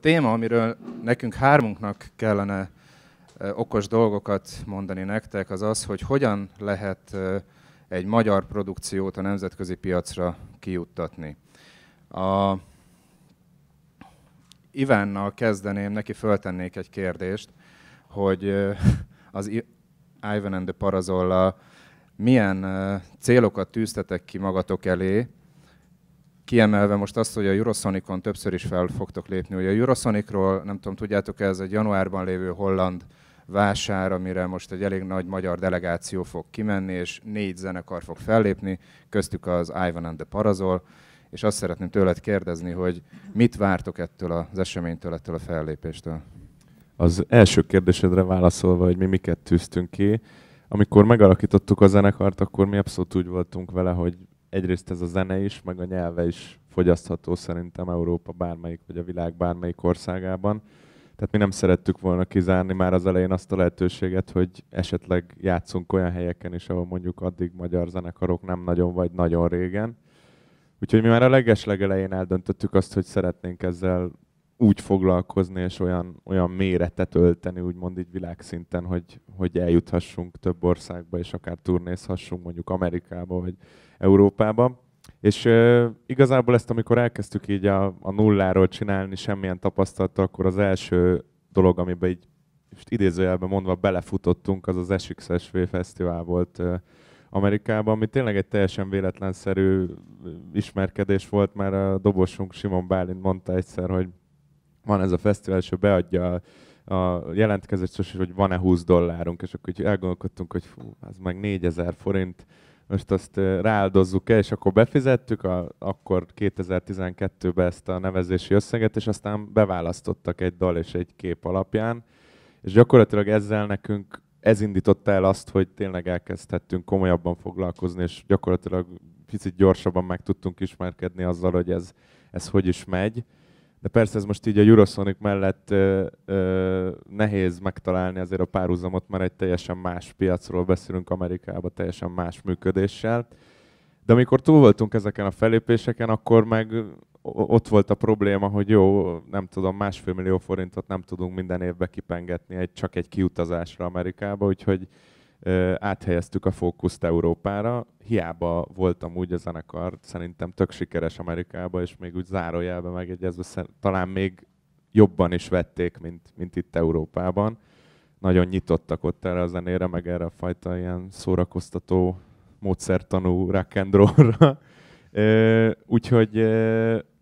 téma, amiről nekünk hármunknak kellene okos dolgokat mondani nektek, az az, hogy hogyan lehet egy magyar produkciót a nemzetközi piacra kijuttatni. A Ivánnal kezdeném, neki föltennék egy kérdést, hogy az Ivan and the Parazolla milyen célokat tűztetek ki magatok elé, kiemelve most azt, hogy a Eurosonicon többször is fel fogtok lépni. Ugye a Eurosonicról, nem tudom, tudjátok ez egy januárban lévő holland vásár, amire most egy elég nagy magyar delegáció fog kimenni, és négy zenekar fog fellépni, köztük az Ivan and the Parazol, és azt szeretném tőled kérdezni, hogy mit vártok ettől az eseménytől, ettől a fellépéstől? Az első kérdésedre válaszolva, hogy mi miket tűztünk ki, amikor megalakítottuk a zenekart, akkor mi abszolút úgy voltunk vele, hogy egyrészt ez a zene is, meg a nyelve is fogyasztható szerintem Európa bármelyik, vagy a világ bármelyik országában. Tehát mi nem szerettük volna kizárni már az elején azt a lehetőséget, hogy esetleg játszunk olyan helyeken is, ahol mondjuk addig magyar zenekarok nem nagyon vagy nagyon régen. Úgyhogy mi már a legelején eldöntöttük azt, hogy szeretnénk ezzel úgy foglalkozni, és olyan, olyan méretet ölteni, úgymond így világszinten, hogy, hogy eljuthassunk több országba, és akár turnézhassunk mondjuk Amerikába, vagy Európába. És e, igazából ezt, amikor elkezdtük így a, a nulláról csinálni, semmilyen tapasztalattal, akkor az első dolog, amiben így most idézőjelben mondva belefutottunk, az az SXSV Fesztivál volt e, Amerikában, ami tényleg egy teljesen véletlenszerű ismerkedés volt, mert a dobosunk Simon Bálint mondta egyszer, hogy van ez a fesztivál, és ő beadja a, a jelentkezést, hogy van-e 20 dollárunk, és akkor így elgondolkodtunk, hogy fú, ez meg 4000 forint, most azt rááldozzuk el, és akkor befizettük, a, akkor 2012-ben ezt a nevezési összeget, és aztán beválasztottak egy dal és egy kép alapján, és gyakorlatilag ezzel nekünk ez indította el azt, hogy tényleg elkezdhettünk komolyabban foglalkozni, és gyakorlatilag picit gyorsabban meg tudtunk ismerkedni azzal, hogy ez, ez hogy is megy de persze ez most így a Eurosonic mellett ö, ö, nehéz megtalálni azért a párhuzamot, mert egy teljesen más piacról beszélünk Amerikában, teljesen más működéssel. De amikor túl voltunk ezeken a felépéseken, akkor meg ott volt a probléma, hogy jó, nem tudom, másfél millió forintot nem tudunk minden évbe kipengetni egy, csak egy kiutazásra Amerikába, úgyhogy áthelyeztük a fókuszt Európára, hiába voltam úgy a zenekar, szerintem tök sikeres Amerikába, és még úgy zárójelben megegyezve, talán még jobban is vették, mint, mint itt Európában. Nagyon nyitottak ott erre a zenére, meg erre a fajta ilyen szórakoztató módszertanú rock and úgyhogy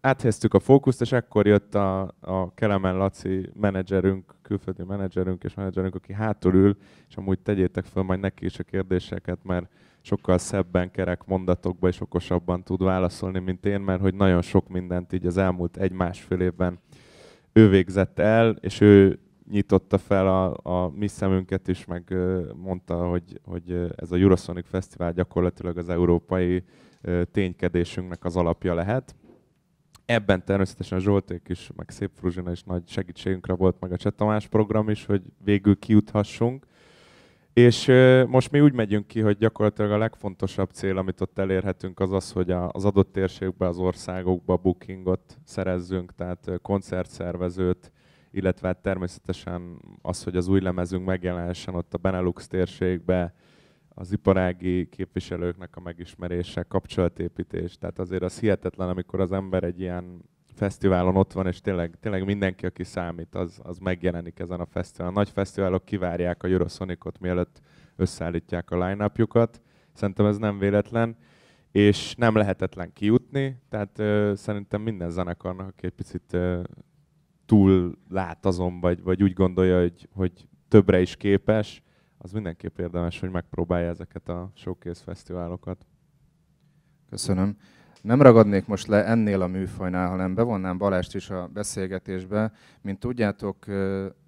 áthelyeztük a fókuszt, és akkor jött a, a Kelemen Laci menedzserünk, külföldi menedzserünk és menedzserünk, aki hátul ül, és amúgy tegyétek fel majd neki is a kérdéseket, mert sokkal szebben, kerek mondatokba és okosabban tud válaszolni, mint én, mert hogy nagyon sok mindent így az elmúlt egy-másfél évben ő végzett el, és ő nyitotta fel a, a mi szemünket is, meg mondta, hogy, hogy ez a Eurosonic Fesztivál gyakorlatilag az európai ténykedésünknek az alapja lehet Ebben természetesen a Zsolték is, meg Szép Fruzsina is nagy segítségünkre volt, meg a Tamás program is, hogy végül kijuthassunk. És most mi úgy megyünk ki, hogy gyakorlatilag a legfontosabb cél, amit ott elérhetünk, az az, hogy az adott térségbe, az országokba bookingot szerezzünk, tehát koncertszervezőt, illetve hát természetesen az, hogy az új lemezünk megjelenhessen ott a Benelux térségbe, az iparági képviselőknek a megismerése, kapcsolatépítés. Tehát azért az hihetetlen, amikor az ember egy ilyen fesztiválon ott van, és tényleg, tényleg mindenki, aki számít, az, az megjelenik ezen a fesztiválon. A nagy fesztiválok kivárják a Eurosonicot, mielőtt összeállítják a line Szerintem ez nem véletlen, és nem lehetetlen kijutni, tehát ö, szerintem minden zenekarnak, aki egy picit ö, túl lát azon, vagy, vagy úgy gondolja, hogy, hogy többre is képes, az mindenképp érdemes, hogy megpróbálja ezeket a showcase fesztiválokat. Köszönöm. Nem ragadnék most le ennél a műfajnál, hanem bevonnám Balást is a beszélgetésbe. Mint tudjátok,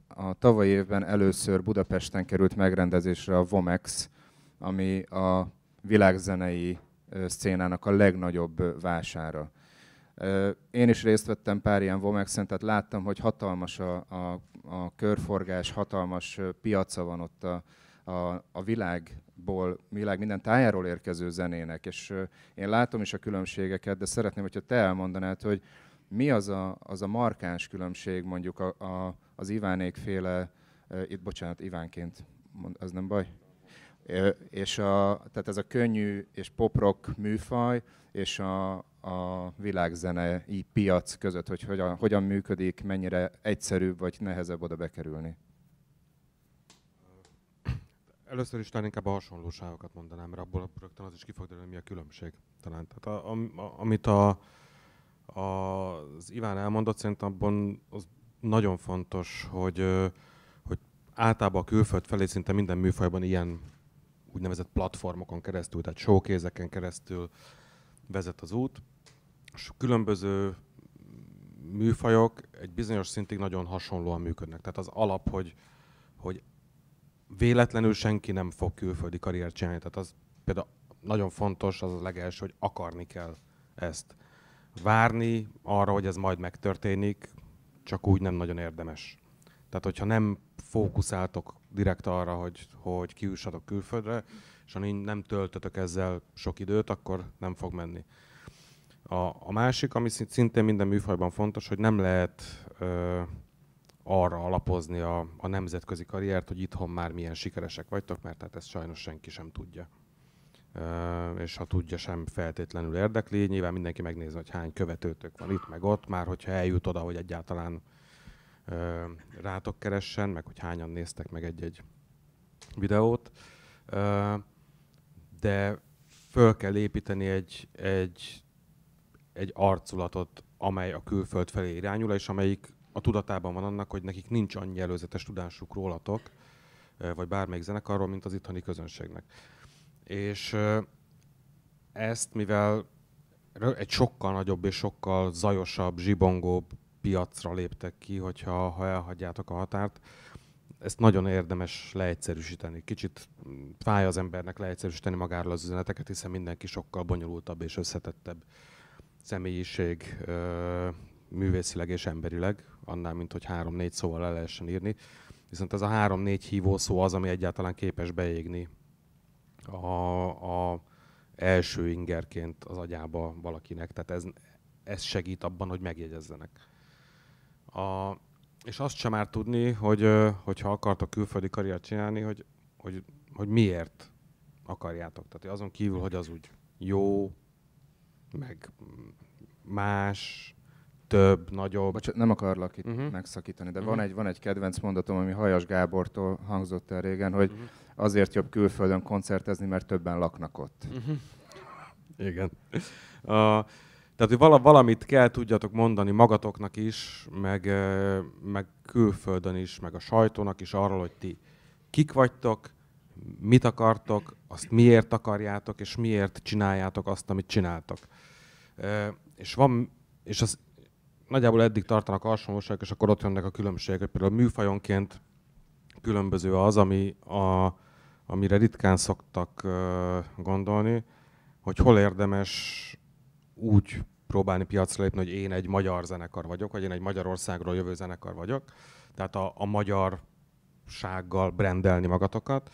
a tavalyi évben először Budapesten került megrendezésre a Vomex, ami a világzenei szcénának a legnagyobb vására. Én is részt vettem pár ilyen Vomexen, tehát láttam, hogy hatalmas a, a, a körforgás, hatalmas piaca van ott a, a, a világból, világ minden tájáról érkező zenének, és én látom is a különbségeket, de szeretném, hogyha te elmondanád, hogy mi az a, az a markáns különbség mondjuk a, a, az féle itt bocsánat, Ivánként, az nem baj? És a, tehát ez a könnyű és poprock műfaj, és a, a világzenei piac között, hogy hogyan, hogyan működik, mennyire egyszerűbb vagy nehezebb oda bekerülni? Először is talán inkább a hasonlóságokat mondanám, mert abból rögtön az is ki fog derülni, mi a különbség talán. Tehát a, a, a, amit a, a, az Iván elmondott, szerintem abban az nagyon fontos, hogy, hogy általában a külföld felé szinte minden műfajban ilyen úgynevezett platformokon keresztül, tehát showkézeken keresztül vezet az út, és különböző műfajok egy bizonyos szintig nagyon hasonlóan működnek. Tehát az alap, hogy, hogy véletlenül senki nem fog külföldi karriert csinálni. Tehát az például nagyon fontos, az a legelső, hogy akarni kell ezt. Várni arra, hogy ez majd megtörténik, csak úgy nem nagyon érdemes. Tehát, hogyha nem fókuszáltok direkt arra, hogy, hogy kiussatok külföldre, és ha nem töltötök ezzel sok időt, akkor nem fog menni. A, a másik, ami szintén minden műfajban fontos, hogy nem lehet ö, arra alapozni a, a nemzetközi karriert, hogy itthon már milyen sikeresek vagytok, mert hát ezt sajnos senki sem tudja. Uh, és ha tudja, sem feltétlenül érdekli. Nyilván mindenki megnézi, hogy hány követőtök van itt, meg ott, már hogyha eljut oda, hogy egyáltalán uh, rátok keressen, meg hogy hányan néztek meg egy-egy videót. Uh, de föl kell építeni egy, egy, egy arculatot, amely a külföld felé irányul, és amelyik a tudatában van annak, hogy nekik nincs annyi előzetes tudásuk rólatok, vagy bármelyik zenekarról, mint az itthoni közönségnek. És ezt, mivel egy sokkal nagyobb és sokkal zajosabb, zsibongóbb piacra léptek ki, hogyha ha elhagyjátok a határt, ezt nagyon érdemes leegyszerűsíteni. Kicsit mm, fáj az embernek leegyszerűsíteni magáról az üzeneteket, hiszen mindenki sokkal bonyolultabb és összetettebb személyiség művészileg és emberileg, annál, mint hogy három-négy szóval le lehessen írni. Viszont ez a három-négy hívó szó az, ami egyáltalán képes beégni a, a első ingerként az agyába valakinek. Tehát ez, ez segít abban, hogy megjegyezzenek. A, és azt sem már tudni, hogy hogyha akartok külföldi karriert csinálni, hogy, hogy, hogy miért akarjátok. Tehát azon kívül, hogy az úgy jó, meg más, több, nagyobb. Bocsánat, nem akarlak itt uh-huh. megszakítani, de uh-huh. van, egy, van egy kedvenc mondatom, ami Hajas Gábortól hangzott el régen, hogy uh-huh. azért jobb külföldön koncertezni, mert többen laknak ott. Uh-huh. Igen. Uh, tehát, hogy valamit kell tudjatok mondani magatoknak is, meg, meg külföldön is, meg a sajtónak is arról, hogy ti kik vagytok, mit akartok, azt miért akarjátok, és miért csináljátok azt, amit csináltok. És van, és az nagyjából eddig tartanak alsómosak, és akkor ott jönnek a különbségek. Például a műfajonként különböző az, ami a, amire ritkán szoktak uh, gondolni, hogy hol érdemes úgy próbálni piacra lépni, hogy én egy magyar zenekar vagyok, vagy én egy Magyarországról jövő zenekar vagyok. Tehát a, a magyarsággal brendelni magatokat,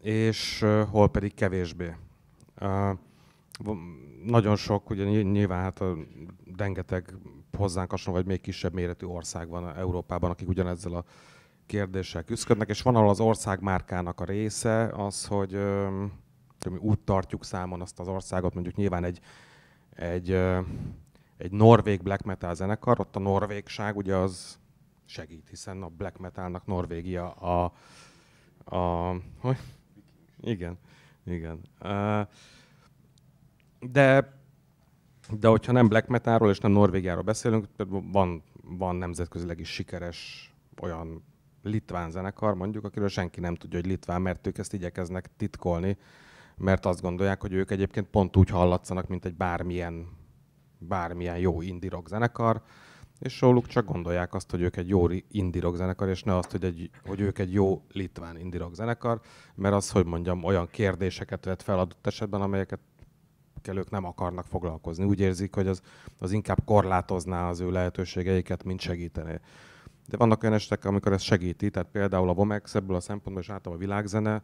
és uh, hol pedig kevésbé. Uh, nagyon sok, ugye nyilván hát a, rengeteg hozzánk hasonló, vagy még kisebb méretű ország van Európában, akik ugyanezzel a kérdéssel küzdködnek, és van ahol az ország márkának a része az, hogy mi úgy tartjuk számon azt az országot, mondjuk nyilván egy, egy, egy norvég black metal zenekar, ott a norvégság ugye az segít, hiszen a black metalnak Norvégia a... a hogy? Igen, igen. De de hogyha nem black metalról és nem Norvégiáról beszélünk, van, van nemzetközileg is sikeres olyan litván zenekar mondjuk, akiről senki nem tudja, hogy litván, mert ők ezt igyekeznek titkolni, mert azt gondolják, hogy ők egyébként pont úgy hallatszanak, mint egy bármilyen, bármilyen jó indie rock zenekar, és róluk csak gondolják azt, hogy ők egy jó indie rock zenekar, és ne azt, hogy, egy, hogy ők egy jó litván indie rock zenekar, mert az, hogy mondjam, olyan kérdéseket vett fel adott esetben, amelyeket ők nem akarnak foglalkozni. Úgy érzik, hogy az, az inkább korlátozná az ő lehetőségeiket, mint segítené. De vannak olyan esetek, amikor ez segíti, tehát például a Vomex ebből a szempontból, és általában a világzene,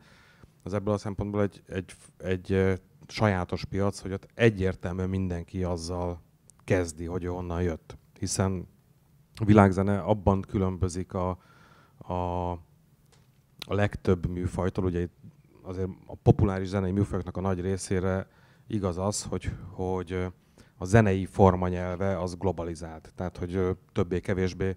az ebből a szempontból egy, egy, egy sajátos piac, hogy ott egyértelműen mindenki azzal kezdi, hogy onnan jött. Hiszen a világzene abban különbözik a, a, a legtöbb műfajtól, ugye itt azért a populáris zenei műfajoknak a nagy részére igaz az, hogy, hogy a zenei formanyelve az globalizált. Tehát, hogy többé-kevésbé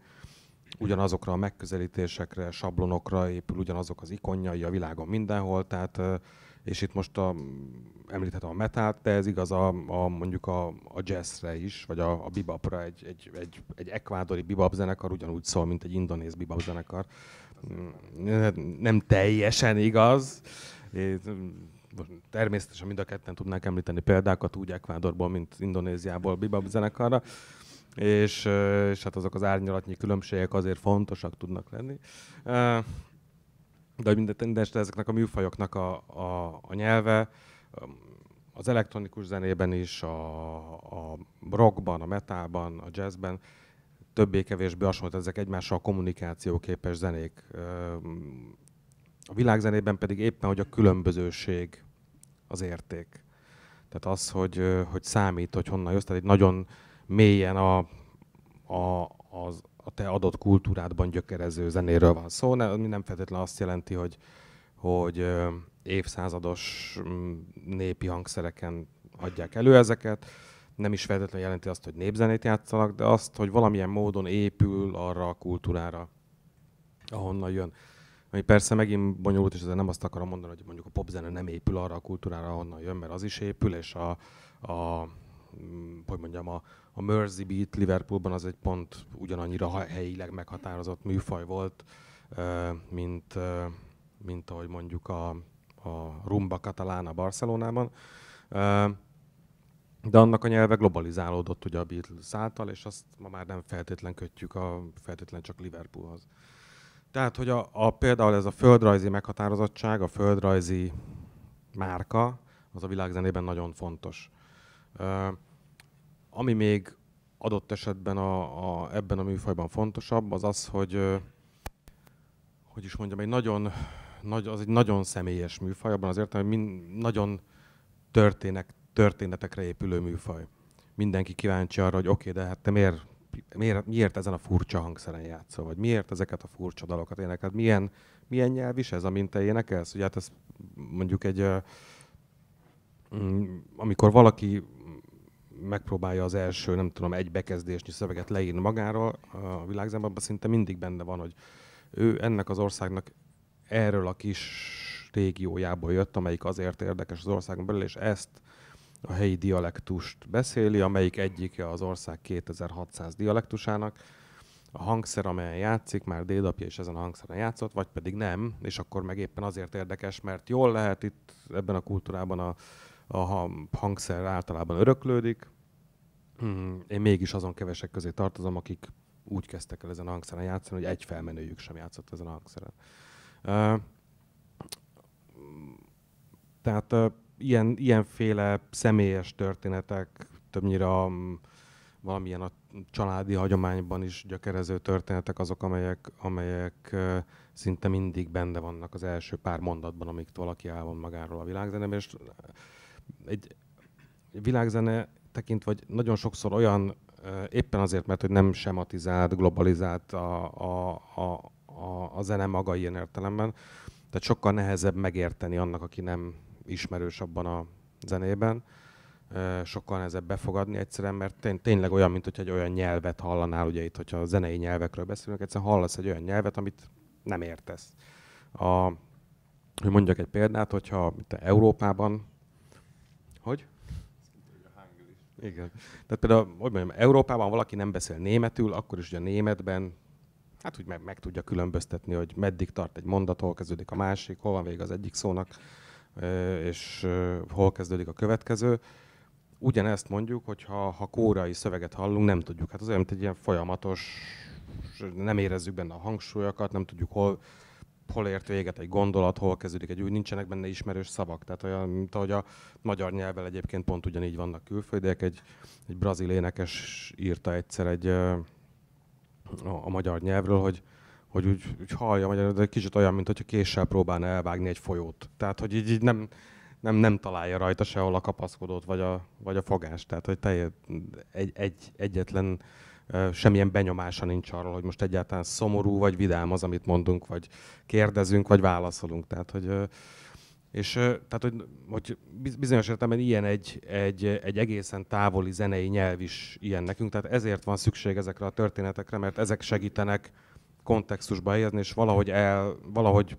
ugyanazokra a megközelítésekre, sablonokra épül ugyanazok az ikonjai a világon mindenhol, tehát és itt most a, említhetem a metát, de ez igaz a, a mondjuk a, a jazzre is, vagy a, a bibapra, egy, egy, egy, egy ekvádori bibap zenekar ugyanúgy szól, mint egy indonéz bibap zenekar. Mm, nem teljesen igaz, mm, természetesen mind a ketten tudnánk említeni példákat úgy Ekvádorból, mint Indonéziából Bibab zenekarra, és, és hát azok az árnyalatnyi különbségek azért fontosak tudnak lenni. De minden, minden ezeknek a műfajoknak a, a, a nyelve, az elektronikus zenében is, a, a rockban, a metalban, a jazzben többé-kevésbé hasonlít ezek egymással kommunikációképes zenék. A világzenében pedig éppen, hogy a különbözőség az érték. Tehát az, hogy, hogy számít, hogy honnan jössz, tehát egy nagyon mélyen a, a, az, a te adott kultúrádban gyökerező zenéről van szó. Szóval nem, nem feltétlenül azt jelenti, hogy, hogy évszázados mm, népi hangszereken adják elő ezeket, nem is feltétlenül jelenti azt, hogy népzenét játszanak, de azt, hogy valamilyen módon épül arra a kultúrára, ahonnan jön. Ami persze megint bonyolult, és ezzel nem azt akarom mondani, hogy mondjuk a popzene nem épül arra a kultúrára, ahonnan jön, mert az is épül, és a, a hogy mondjam, a, a Mersey Beat Liverpoolban az egy pont ugyanannyira helyileg meghatározott műfaj volt, mint, mint ahogy mondjuk a, a rumba katalána Barcelonában. De annak a nyelve globalizálódott ugye a Beatles által, és azt ma már nem feltétlen kötjük a feltétlen csak Liverpoolhoz. Tehát, hogy a, a, például ez a földrajzi meghatározottság, a földrajzi márka, az a világzenében nagyon fontos. Uh, ami még adott esetben a, a, ebben a műfajban fontosabb, az az, hogy uh, hogy is mondjam, egy nagyon, nagy, az egy nagyon személyes műfaj, abban az értelemben, hogy min, nagyon történek, történetekre épülő műfaj. Mindenki kíváncsi arra, hogy oké, okay, de hát te miért miért, miért ezen a furcsa hangszeren játszol, vagy miért ezeket a furcsa dalokat énekel, milyen, milyen nyelv is ez, amint te énekelsz? Ugye hát ez mondjuk egy, mm, amikor valaki megpróbálja az első, nem tudom, egy bekezdésnyi szöveget leírni magáról a világzenbanban, szinte mindig benne van, hogy ő ennek az országnak erről a kis régiójából jött, amelyik azért érdekes az országon belül, és ezt a helyi dialektust beszéli, amelyik egyike az ország 2600 dialektusának. A hangszer, amelyen játszik, már dédapja is ezen a hangszeren játszott, vagy pedig nem, és akkor meg éppen azért érdekes, mert jól lehet itt ebben a kultúrában a, a hangszer általában öröklődik. Hmm, én mégis azon kevesek közé tartozom, akik úgy kezdtek el ezen a hangszeren játszani, hogy egy felmenőjük sem játszott ezen a hangszeren. tehát ilyen, ilyenféle személyes történetek, többnyire a, mm, valamilyen a családi hagyományban is gyökerező történetek azok, amelyek, amelyek szinte mindig benne vannak az első pár mondatban, amíg valaki elmond magáról a világzenében. És egy világzene tekintve, vagy nagyon sokszor olyan, éppen azért, mert hogy nem sematizált, globalizált a, a, a, a, a zene maga ilyen értelemben, tehát sokkal nehezebb megérteni annak, aki nem ismerős abban a zenében, sokkal nehezebb befogadni egyszerűen, mert tényleg olyan, mint hogy egy olyan nyelvet hallanál, ugye itt, hogyha a zenei nyelvekről beszélünk, egyszerűen hallasz egy olyan nyelvet, amit nem értesz. A, hogy mondjak egy példát, hogyha te Európában, hogy? Igen. Tehát például, hogy mondjam, Európában valaki nem beszél németül, akkor is ugye a németben hát úgy meg, meg tudja különböztetni, hogy meddig tart egy hol kezdődik a másik, hol van vége az egyik szónak és hol kezdődik a következő. Ugyanezt mondjuk, hogy ha, ha kórai szöveget hallunk, nem tudjuk. Hát az olyan, mint egy ilyen folyamatos, nem érezzük benne a hangsúlyokat, nem tudjuk, hol, hol ért véget egy gondolat, hol kezdődik egy új, nincsenek benne ismerős szavak. Tehát olyan, mint ahogy a magyar nyelvvel egyébként pont ugyanígy vannak külföldiek. Egy, egy brazil énekes írta egyszer egy, a, a magyar nyelvről, hogy, hogy úgy, úgy hallja magyarul, de kicsit olyan, mint hogyha késsel próbálna elvágni egy folyót. Tehát, hogy így, így nem, nem, nem találja rajta sehol a kapaszkodót, vagy a, vagy a fogást. Tehát, hogy telje, egy, egy, egyetlen semmilyen benyomása nincs arról, hogy most egyáltalán szomorú vagy vidám az, amit mondunk, vagy kérdezünk, vagy válaszolunk. Tehát, hogy és tehát, hogy, hogy bizonyos értelemben ilyen egy, egy, egy egészen távoli zenei nyelv is ilyen nekünk, tehát ezért van szükség ezekre a történetekre, mert ezek segítenek kontextusba helyezni, és valahogy, el, valahogy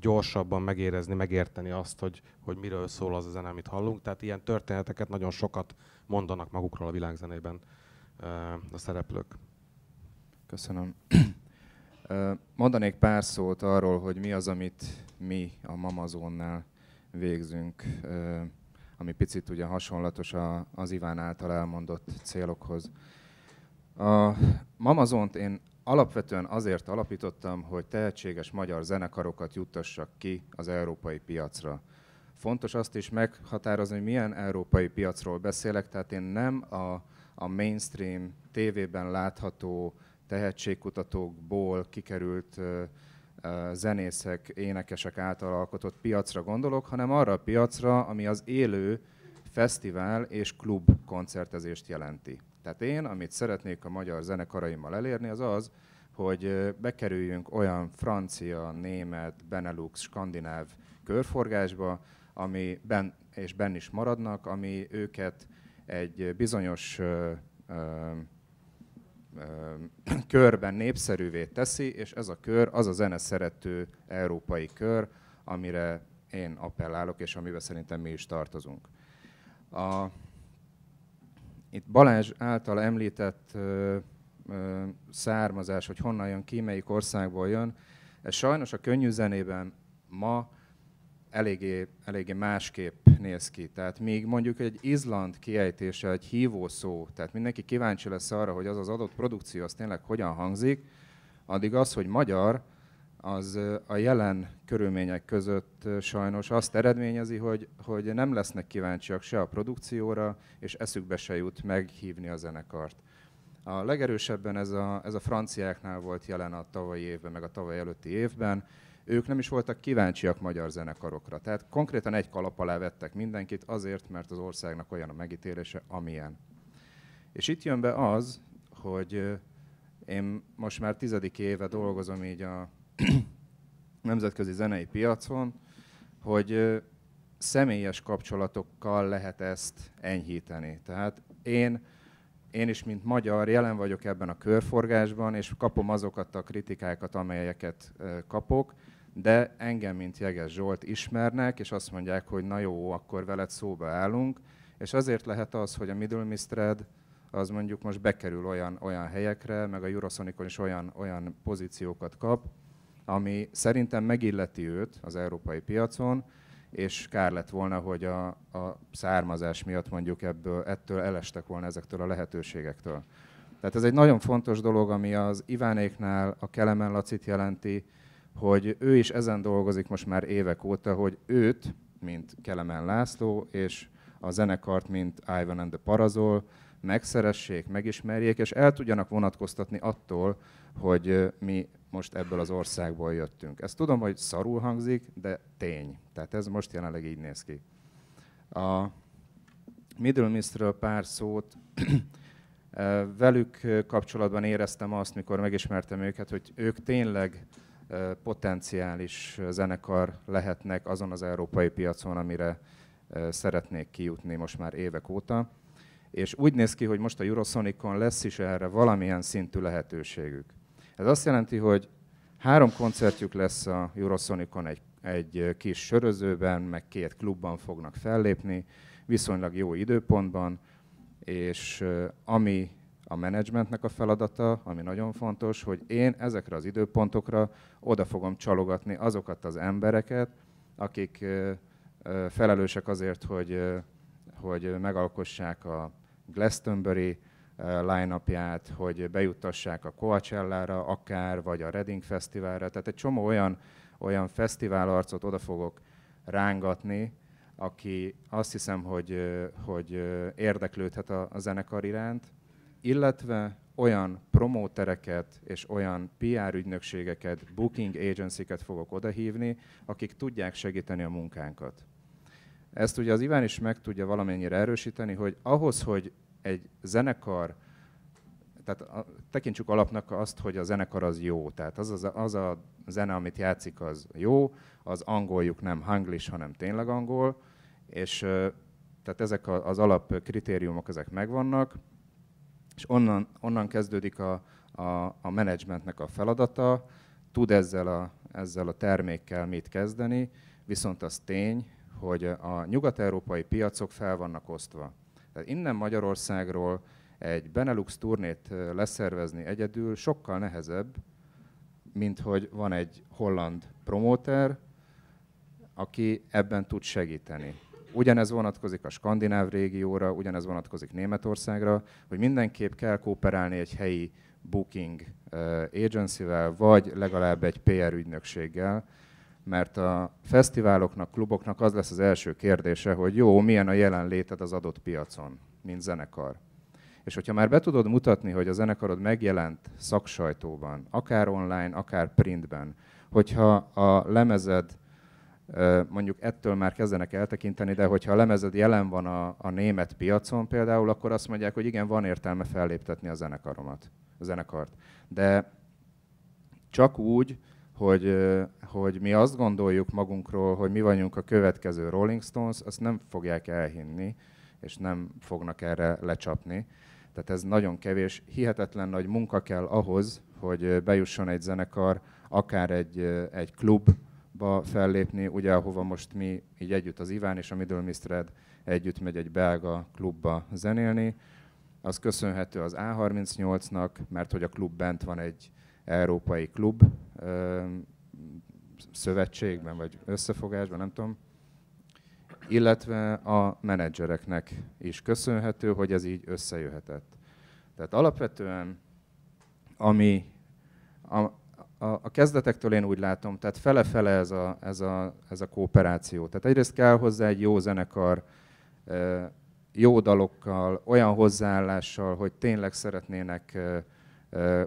gyorsabban megérezni, megérteni azt, hogy, hogy miről szól az a zene, amit hallunk. Tehát ilyen történeteket nagyon sokat mondanak magukról a világzenében a szereplők. Köszönöm. Mondanék pár szót arról, hogy mi az, amit mi a Mamazonnál végzünk, ami picit ugye hasonlatos az Iván által elmondott célokhoz. A Mamazont én Alapvetően azért alapítottam, hogy tehetséges magyar zenekarokat juttassak ki az európai piacra. Fontos azt is meghatározni, hogy milyen európai piacról beszélek, tehát én nem a, a mainstream tévében látható tehetségkutatókból kikerült uh, zenészek, énekesek által alkotott piacra gondolok, hanem arra a piacra, ami az élő fesztivál és klub koncertezést jelenti. Tehát én, amit szeretnék a magyar zenekaraimmal elérni, az az, hogy bekerüljünk olyan francia, német, Benelux, skandináv körforgásba, ami ben, és benn is maradnak, ami őket egy bizonyos ö, ö, ö, körben népszerűvé teszi, és ez a kör az a zene szerető európai kör, amire én appellálok, és amiben szerintem mi is tartozunk. A, itt Balázs által említett származás, hogy honnan jön ki, melyik országból jön, ez sajnos a könnyű zenében ma eléggé, eléggé másképp néz ki. Tehát még mondjuk egy izland kiejtése, egy hívó szó, tehát mindenki kíváncsi lesz arra, hogy az az adott produkció az tényleg hogyan hangzik, addig az, hogy magyar, az a jelen körülmények között sajnos azt eredményezi, hogy, hogy nem lesznek kíváncsiak se a produkcióra, és eszükbe se jut meghívni a zenekart. A legerősebben ez a, ez a franciáknál volt jelen a tavalyi évben, meg a tavaly előtti évben. Ők nem is voltak kíváncsiak magyar zenekarokra. Tehát konkrétan egy kalap alá vettek mindenkit azért, mert az országnak olyan a megítélése, amilyen. És itt jön be az, hogy én most már tizedik éve dolgozom így a nemzetközi zenei piacon, hogy személyes kapcsolatokkal lehet ezt enyhíteni. Tehát én, én is, mint magyar, jelen vagyok ebben a körforgásban, és kapom azokat a kritikákat, amelyeket kapok, de engem, mint Jeges Zsolt ismernek, és azt mondják, hogy na jó, akkor veled szóba állunk, és azért lehet az, hogy a Middle Mistred az mondjuk most bekerül olyan, olyan helyekre, meg a Eurosonicon is olyan, olyan pozíciókat kap, ami szerintem megilleti őt az európai piacon, és kár lett volna, hogy a, a származás miatt mondjuk ebből, ettől elestek volna ezektől a lehetőségektől. Tehát ez egy nagyon fontos dolog, ami az Ivánéknál a Kelemen Lacit jelenti, hogy ő is ezen dolgozik most már évek óta, hogy őt, mint Kelemen László, és a zenekart, mint Ivan and the Parazol, megszeressék, megismerjék, és el tudjanak vonatkoztatni attól, hogy mi most ebből az országból jöttünk. Ezt tudom, hogy szarul hangzik, de tény. Tehát ez most jelenleg így néz ki. A Middle Mistről pár szót. Velük kapcsolatban éreztem azt, mikor megismertem őket, hogy ők tényleg potenciális zenekar lehetnek azon az európai piacon, amire szeretnék kijutni most már évek óta és úgy néz ki, hogy most a Eurosonicon lesz is erre valamilyen szintű lehetőségük. Ez azt jelenti, hogy három koncertjük lesz a Eurosonicon egy, egy kis sörözőben, meg két klubban fognak fellépni, viszonylag jó időpontban, és ami a menedzsmentnek a feladata, ami nagyon fontos, hogy én ezekre az időpontokra oda fogom csalogatni azokat az embereket, akik felelősek azért, hogy, hogy megalkossák a Glastonbury eh, line hogy bejuttassák a Coachella-ra akár, vagy a Reading Fesztiválra. Tehát egy csomó olyan, olyan fesztiválarcot oda fogok rángatni, aki azt hiszem, hogy, eh, hogy eh, érdeklődhet a, a zenekar iránt, illetve olyan promótereket és olyan PR ügynökségeket, booking agency-ket fogok odahívni, akik tudják segíteni a munkánkat. Ezt ugye az Iván is meg tudja valamennyire erősíteni, hogy ahhoz, hogy egy zenekar, tehát a, tekintsük alapnak azt, hogy a zenekar az jó, tehát az, az, az a zene, amit játszik, az jó, az angoljuk nem hanglis, hanem tényleg angol, és tehát ezek a, az alap kritériumok ezek megvannak, és onnan, onnan kezdődik a, a, a menedzsmentnek a feladata, tud ezzel a, ezzel a termékkel mit kezdeni, viszont az tény, hogy a nyugat-európai piacok fel vannak osztva. Tehát innen Magyarországról egy Benelux turnét leszervezni egyedül sokkal nehezebb, mint hogy van egy holland promóter, aki ebben tud segíteni. Ugyanez vonatkozik a skandináv régióra, ugyanez vonatkozik Németországra, hogy mindenképp kell kooperálni egy helyi booking agency-vel, vagy legalább egy PR ügynökséggel, mert a fesztiváloknak, kluboknak az lesz az első kérdése, hogy jó, milyen a jelenléted az adott piacon, mint zenekar. És hogyha már be tudod mutatni, hogy a zenekarod megjelent szaksajtóban, akár online, akár printben, hogyha a lemezed mondjuk ettől már kezdenek eltekinteni, de hogyha a lemezed jelen van a, a német piacon például, akkor azt mondják, hogy igen, van értelme felléptetni a zenekaromat, a zenekart. De csak úgy, hogy hogy mi azt gondoljuk magunkról, hogy mi vagyunk a következő Rolling Stones, azt nem fogják elhinni, és nem fognak erre lecsapni. Tehát ez nagyon kevés, hihetetlen nagy munka kell ahhoz, hogy bejusson egy zenekar, akár egy, egy klubba fellépni, ugye ahova most mi így együtt az Iván és a Middle Mistred együtt megy egy belga klubba zenélni. Az köszönhető az A38-nak, mert hogy a klub bent van egy európai klub szövetségben, vagy összefogásban, nem tudom, illetve a menedzsereknek is köszönhető, hogy ez így összejöhetett. Tehát alapvetően, ami a, a, a kezdetektől én úgy látom, tehát fele-fele ez a, ez, a, ez a kooperáció. Tehát egyrészt kell hozzá egy jó zenekar, jó dalokkal, olyan hozzáállással, hogy tényleg szeretnének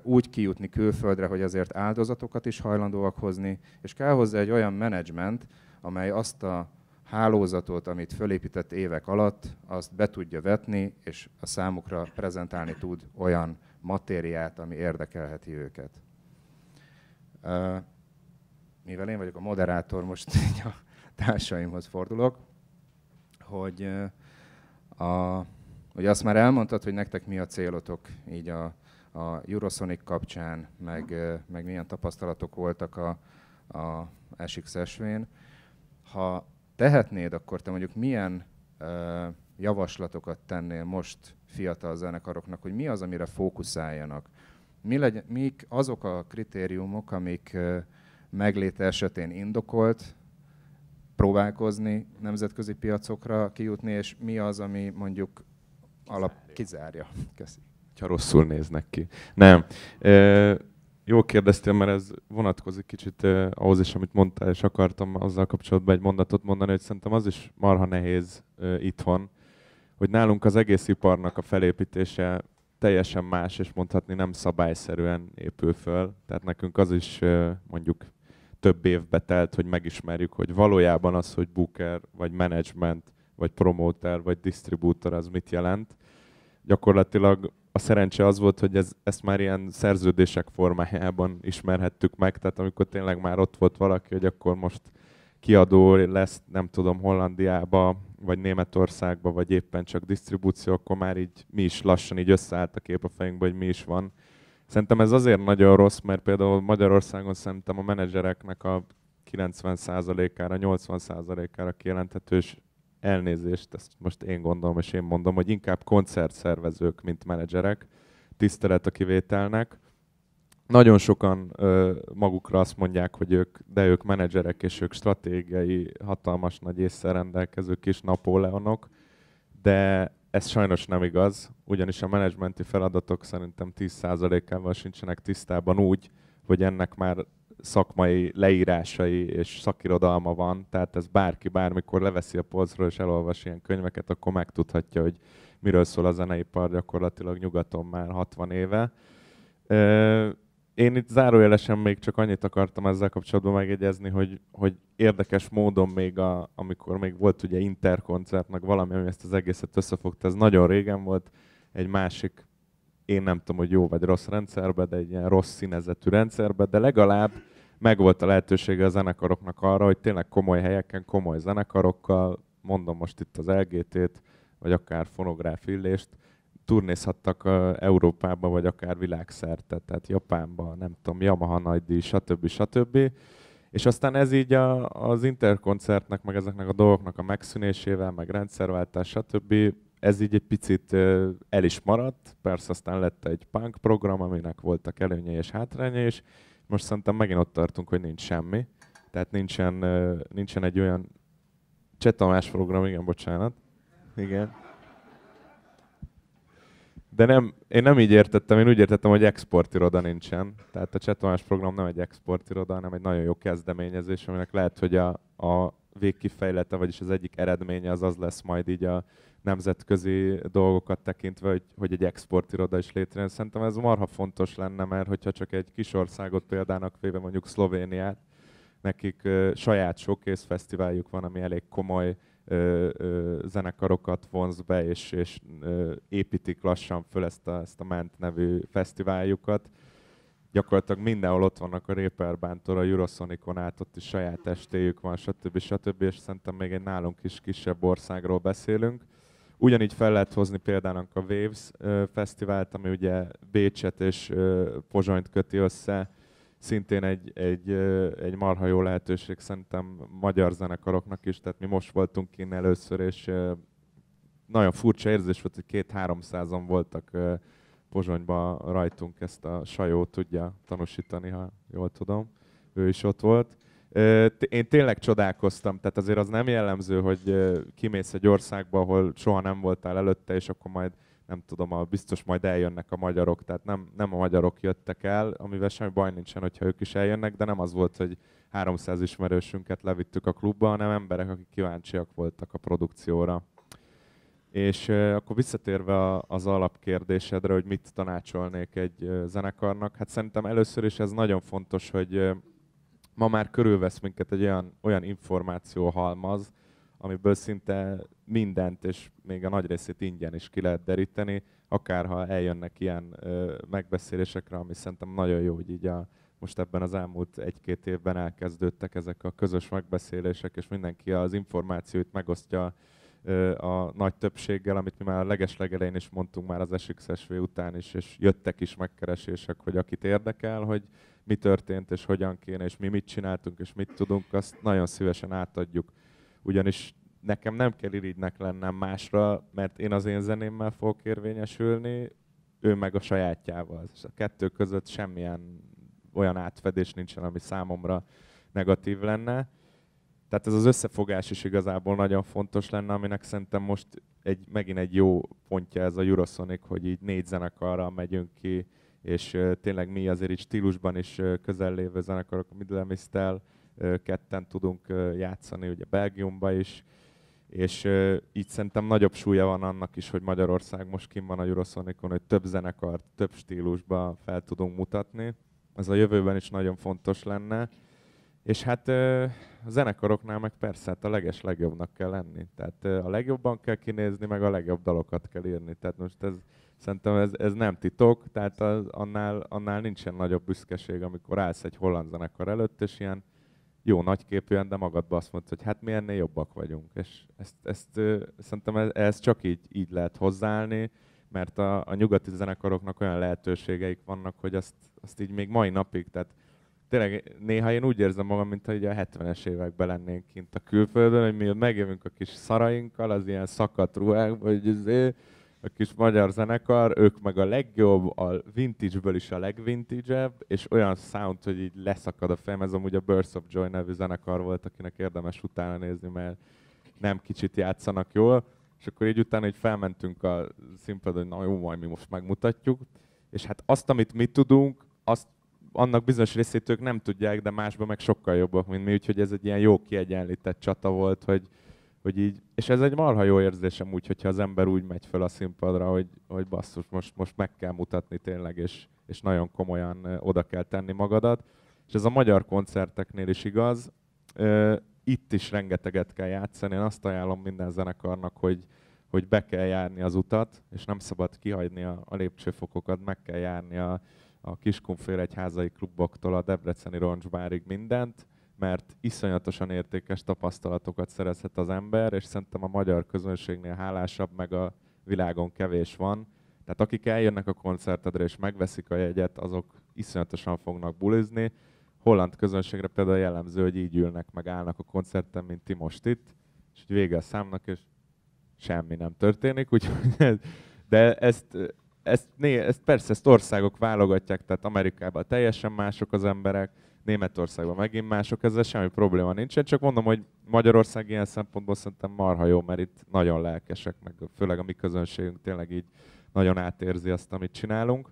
úgy kijutni külföldre, hogy azért áldozatokat is hajlandóak hozni, és kell hozzá egy olyan menedzsment, amely azt a hálózatot, amit fölépített évek alatt, azt be tudja vetni, és a számukra prezentálni tud olyan matériát, ami érdekelheti őket. Mivel én vagyok a moderátor, most a társaimhoz fordulok, hogy, a, hogy azt már elmondtad, hogy nektek mi a célotok így a a Eurosonic kapcsán, meg, meg milyen tapasztalatok voltak a, a sxsv esvén. Ha tehetnéd, akkor te mondjuk milyen ö, javaslatokat tennél most fiatal zenekaroknak, hogy mi az, amire fókuszáljanak? Mi legy- mik azok a kritériumok, amik ö, megléte esetén indokolt próbálkozni, nemzetközi piacokra kijutni, és mi az, ami mondjuk alap kizárja. Köszönöm ha rosszul néznek ki. Nem. E, jó kérdeztél, mert ez vonatkozik kicsit eh, ahhoz is, amit mondtál, és akartam azzal kapcsolatban egy mondatot mondani, hogy szerintem az is marha nehéz eh, itthon, hogy nálunk az egész iparnak a felépítése teljesen más, és mondhatni nem szabályszerűen épül föl. Tehát nekünk az is eh, mondjuk több évbe telt, hogy megismerjük, hogy valójában az, hogy booker, vagy management, vagy promóter, vagy distribútor, az mit jelent gyakorlatilag a szerencse az volt, hogy ez, ezt már ilyen szerződések formájában ismerhettük meg, tehát amikor tényleg már ott volt valaki, hogy akkor most kiadó lesz, nem tudom, Hollandiába, vagy Németországba, vagy éppen csak disztribúció, akkor már így mi is lassan így összeállt a kép a fejünkbe, hogy mi is van. Szerintem ez azért nagyon rossz, mert például Magyarországon szerintem a menedzsereknek a 90%-ára, 80%-ára kijelenthető, és elnézést, ezt most én gondolom és én mondom, hogy inkább koncertszervezők, mint menedzserek, tisztelet a kivételnek. Nagyon sokan ö, magukra azt mondják, hogy ők, de ők menedzserek, és ők stratégiai, hatalmas nagy észre rendelkező kis Napóleonok, de ez sajnos nem igaz, ugyanis a menedzsmenti feladatok szerintem 10%-ával sincsenek tisztában úgy, hogy ennek már szakmai leírásai és szakirodalma van, tehát ez bárki bármikor leveszi a polcról és elolvas ilyen könyveket, akkor megtudhatja, hogy miről szól a zeneipar gyakorlatilag nyugaton már 60 éve. Én itt zárójelesen még csak annyit akartam ezzel kapcsolatban megjegyezni, hogy, hogy érdekes módon még, a, amikor még volt ugye interkoncert, meg valami, ami ezt az egészet összefogta, ez nagyon régen volt, egy másik én nem tudom, hogy jó vagy rossz rendszerbe, de egy ilyen rossz színezetű rendszerbe, de legalább megvolt a lehetősége a zenekaroknak arra, hogy tényleg komoly helyeken, komoly zenekarokkal, mondom most itt az LGT-t, vagy akár fonográf illést, turnézhattak Európába, Európában, vagy akár világszerte, tehát Japánba, nem tudom, Yamaha nagydíj, stb. stb. És aztán ez így a, az interkoncertnek, meg ezeknek a dolgoknak a megszűnésével, meg rendszerváltás, stb. Ez így egy picit el is maradt, persze aztán lett egy punk program, aminek voltak előnyei és hátrányai is, most szerintem megint ott tartunk, hogy nincs semmi. Tehát nincsen, nincsen egy olyan Cseh Tamás program, igen, bocsánat. Igen. De nem, én nem így értettem, én úgy értettem, hogy exportiroda nincsen. Tehát a Cseh Tamás program nem egy exportiroda, hanem egy nagyon jó kezdeményezés, aminek lehet, hogy a, a, végkifejlete, vagyis az egyik eredménye az az lesz majd így a nemzetközi dolgokat tekintve, hogy, hogy egy exportiroda is létrejön. Szerintem ez marha fontos lenne, mert hogyha csak egy kis országot példának véve mondjuk Szlovéniát, nekik ö, saját sokész fesztiváljuk van, ami elég komoly ö, ö, zenekarokat vonz be, és, és ö, építik lassan föl ezt a, ezt a Ment nevű fesztiváljukat gyakorlatilag mindenhol ott vannak a Reaper Bántor, a Eurosonicon át, ott is saját estéjük van, stb. stb. És szerintem még egy nálunk is kisebb országról beszélünk. Ugyanígy fel lehet hozni például a Waves Fesztivált, ami ugye Bécset és Pozsonyt köti össze, szintén egy, egy, egy marha jó lehetőség szerintem magyar zenekaroknak is, tehát mi most voltunk kint először, és nagyon furcsa érzés volt, hogy két háromszázon voltak Pozsonyba rajtunk ezt a sajót tudja tanúsítani, ha jól tudom. Ő is ott volt. Én tényleg csodálkoztam, tehát azért az nem jellemző, hogy kimész egy országba, ahol soha nem voltál előtte, és akkor majd nem tudom, a, biztos majd eljönnek a magyarok, tehát nem, nem a magyarok jöttek el, amivel semmi baj nincsen, hogyha ők is eljönnek, de nem az volt, hogy 300 ismerősünket levittük a klubba, hanem emberek, akik kíváncsiak voltak a produkcióra. És akkor visszatérve az alapkérdésedre, hogy mit tanácsolnék egy zenekarnak, hát szerintem először is ez nagyon fontos, hogy ma már körülvesz minket egy olyan, olyan információhalmaz, amiből szinte mindent, és még a nagy részét ingyen is ki lehet deríteni, akárha eljönnek ilyen megbeszélésekre, ami szerintem nagyon jó, hogy így a, most ebben az elmúlt egy-két évben elkezdődtek ezek a közös megbeszélések, és mindenki az információit megosztja a nagy többséggel, amit mi már a legeslegelején is mondtunk már az SXSV után is, és jöttek is megkeresések, hogy akit érdekel, hogy mi történt, és hogyan kéne, és mi mit csináltunk, és mit tudunk, azt nagyon szívesen átadjuk. Ugyanis nekem nem kell irigynek lennem másra, mert én az én zenémmel fogok érvényesülni, ő meg a sajátjával. És a kettő között semmilyen olyan átfedés nincsen, ami számomra negatív lenne tehát ez az összefogás is igazából nagyon fontos lenne, aminek szerintem most egy, megint egy jó pontja ez a Eurosonic, hogy így négy zenekarral megyünk ki, és tényleg mi azért így stílusban is közel lévő zenekarok, a Middle Mistel, ketten tudunk játszani, ugye Belgiumba is, és így szerintem nagyobb súlya van annak is, hogy Magyarország most kim van a Eurosonicon, hogy több zenekart, több stílusba fel tudunk mutatni. Ez a jövőben is nagyon fontos lenne, és hát a zenekaroknál meg persze hát a leges legjobbnak kell lenni. Tehát a legjobban kell kinézni, meg a legjobb dalokat kell írni. Tehát most ez, szerintem ez, ez nem titok, tehát az, annál, annál nincsen nagyobb büszkeség, amikor állsz egy holland zenekar előtt, és ilyen jó nagyképűen, de magadba azt mondod, hogy hát mi ennél jobbak vagyunk. És ezt, ezt szerintem ez, ez csak így, így lehet hozzáállni, mert a, a nyugati zenekaroknak olyan lehetőségeik vannak, hogy azt, azt így még mai napig, tehát tényleg néha én úgy érzem magam, mintha a 70-es években lennénk kint a külföldön, hogy mi megjövünk a kis szarainkkal, az ilyen szakadt ruhákba, hogy azért a kis magyar zenekar, ők meg a legjobb, a vintageből is a legvintagebb, és olyan sound, hogy így leszakad a fejem, ez amúgy a Birds of Joy nevű zenekar volt, akinek érdemes utána nézni, mert nem kicsit játszanak jól, és akkor így utána így felmentünk a színpadon, hogy na jó, majd mi most megmutatjuk, és hát azt, amit mi tudunk, azt annak bizonyos részét ők nem tudják, de másban meg sokkal jobbak, mint mi, úgyhogy ez egy ilyen jó kiegyenlített csata volt, hogy, hogy így, és ez egy marha jó érzésem úgy, hogyha az ember úgy megy fel a színpadra, hogy, hogy basszus, most, most meg kell mutatni tényleg, és, és nagyon komolyan oda kell tenni magadat. És ez a magyar koncerteknél is igaz. Itt is rengeteget kell játszani. Én azt ajánlom minden zenekarnak, hogy, hogy be kell járni az utat, és nem szabad kihagyni a, a lépcsőfokokat, meg kell járni a, a Kiskunfélegyházai kluboktól a Debreceni roncsbárig mindent, mert iszonyatosan értékes tapasztalatokat szerezhet az ember, és szerintem a magyar közönségnél hálásabb, meg a világon kevés van. Tehát akik eljönnek a koncertedre és megveszik a jegyet, azok iszonyatosan fognak bulizni. Holland közönségre például jellemző, hogy így ülnek, meg állnak a koncerten, mint ti most itt, és vége a számnak, és semmi nem történik, úgyhogy de ezt ezt, né, ezt persze ezt országok válogatják, tehát Amerikában teljesen mások az emberek, Németországban megint mások, ezzel semmi probléma nincsen, csak mondom, hogy Magyarország ilyen szempontból szerintem marha jó, mert itt nagyon lelkesek, meg főleg a mi közönségünk tényleg így nagyon átérzi azt, amit csinálunk.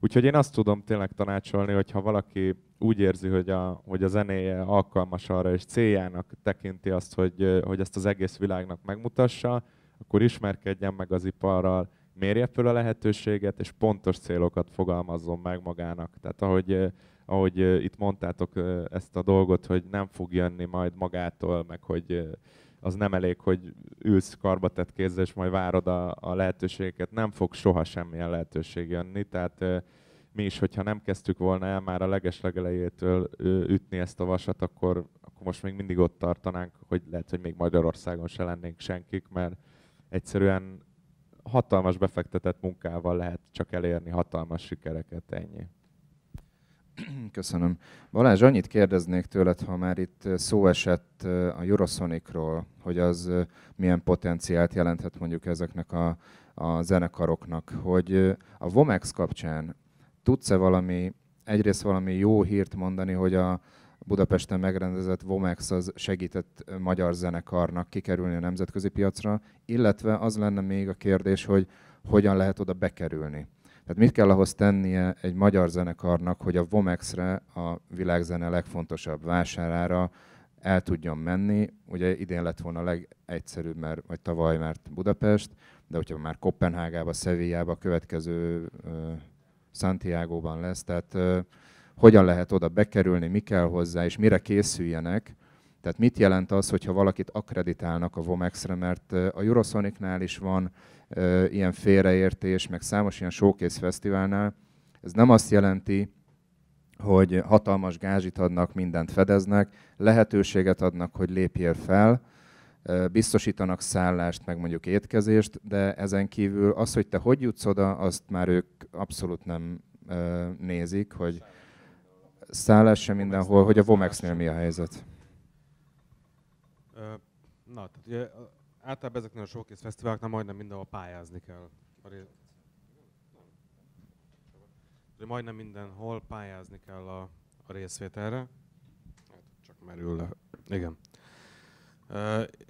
Úgyhogy én azt tudom tényleg tanácsolni, hogy ha valaki úgy érzi, hogy a, hogy a zenéje alkalmas arra, és céljának tekinti azt, hogy, hogy ezt az egész világnak megmutassa, akkor ismerkedjen meg az iparral, mérje föl a lehetőséget, és pontos célokat fogalmazzon meg magának. Tehát ahogy, eh, ahogy eh, itt mondtátok eh, ezt a dolgot, hogy nem fog jönni majd magától, meg hogy az nem elég, hogy ülsz karba tett kézzel, és majd várod a, a lehetőségeket. Nem fog soha semmilyen lehetőség jönni, tehát mi is, hogyha nem kezdtük volna el már a legeslegelejétől ütni ezt a vasat, akkor, akkor most még mindig ott tartanánk, hogy lehet, hogy még Magyarországon se lennénk senkik, mert egyszerűen hatalmas befektetett munkával lehet csak elérni hatalmas sikereket, ennyi. Köszönöm. Balázs, annyit kérdeznék tőled, ha már itt eh, szó esett eh, a Eurosonicról, hogy az eh, milyen potenciált jelenthet mondjuk ezeknek a, a zenekaroknak, hogy a Vomex kapcsán tudsz-e valami, egyrészt valami jó hírt mondani, hogy a, Budapesten megrendezett Vomex az segített magyar zenekarnak kikerülni a nemzetközi piacra, illetve az lenne még a kérdés, hogy hogyan lehet oda bekerülni. Tehát mit kell ahhoz tennie egy magyar zenekarnak, hogy a Vomexre, a világzene legfontosabb vásárára el tudjon menni? Ugye idén lett volna a legegyszerűbb, mert, vagy tavaly már Budapest, de hogyha már Kopenhágába, Szevijába, a következő uh, Santiago-ban lesz, tehát uh, hogyan lehet oda bekerülni, mi kell hozzá, és mire készüljenek. Tehát mit jelent az, hogyha valakit akreditálnak a Vomexre, mert a Eurosonicnál is van e, ilyen félreértés, meg számos ilyen showcase fesztiválnál. Ez nem azt jelenti, hogy hatalmas gázsit adnak, mindent fedeznek, lehetőséget adnak, hogy lépjél fel, biztosítanak szállást, meg mondjuk étkezést, de ezen kívül az, hogy te hogy jutsz oda, azt már ők abszolút nem nézik, hogy szállás, sem mindenhol, hogy a Vomexnél mi a helyzet? Na, tehát ugye általában ezeknél a showcase fesztiváloknál majdnem mindenhol pályázni kell. De majdnem mindenhol pályázni kell a, a részvételre. Hát, csak merül le. Igen.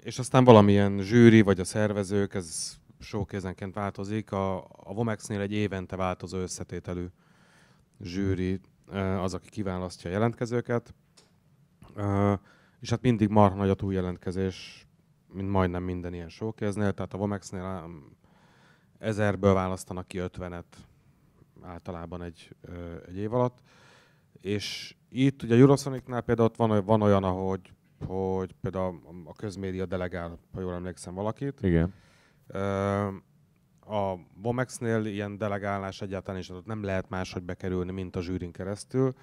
és aztán valamilyen zsűri, vagy a szervezők, ez sok változik. A, a Vomexnél egy évente változó összetételű zsűri az, aki kiválasztja a jelentkezőket. És hát mindig marha nagy a túljelentkezés, mint majdnem minden ilyen showkéznél. Tehát a Vomexnél ezerből választanak ki 50-et általában egy, egy év alatt. És itt ugye a Eurosonicnál például ott van, van olyan, ahogy hogy például a közmédia delegál, ha jól emlékszem, valakit. Igen a Bomexnél ilyen delegálás egyáltalán is adott, nem lehet máshogy bekerülni, mint a zsűrin keresztül.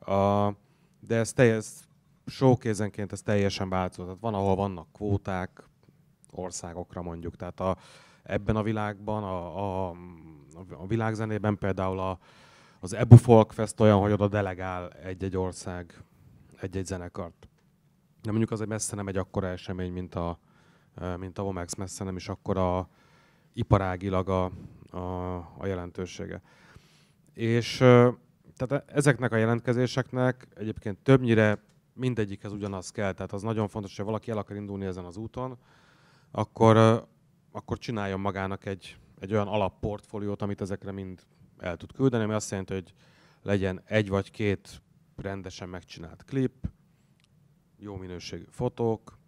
A, de ez teljes, showkézenként ez teljesen változó. Tehát van, ahol vannak kvóták országokra mondjuk. Tehát a, ebben a világban, a, a, a világzenében például a, az Ebu Folk Fest olyan, hogy oda delegál egy-egy ország egy-egy zenekart. De mondjuk az egy messze nem egy akkora esemény, mint a, mint a Vomex, messze nem is akkora iparágilag a, a, a jelentősége. És tehát e, ezeknek a jelentkezéseknek egyébként többnyire mindegyikhez ugyanaz kell. Tehát az nagyon fontos, hogy valaki el akar indulni ezen az úton, akkor, akkor csináljon magának egy, egy olyan alapportfóliót, amit ezekre mind el tud küldeni, ami azt jelenti, hogy legyen egy vagy két rendesen megcsinált klip, jó minőségű fotók,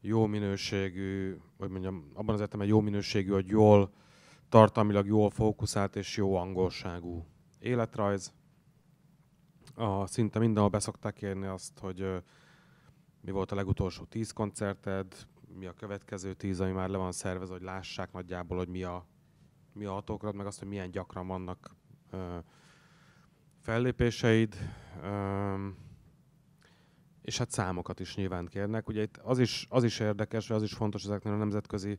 jó minőségű hogy mondjam, abban az értelemben jó minőségű, hogy jól, tartalmilag jól fókuszált és jó angolságú életrajz. A, szinte mindenhol beszokták érni azt, hogy ö, mi volt a legutolsó tíz koncerted, mi a következő tíz, ami már le van szervezve, hogy lássák nagyjából, hogy mi a, mi a hatókrad, meg azt, hogy milyen gyakran vannak ö, fellépéseid. Ö, és hát számokat is nyilván kérnek. Ugye itt az is, az is érdekes, vagy az is fontos ezeknél a nemzetközi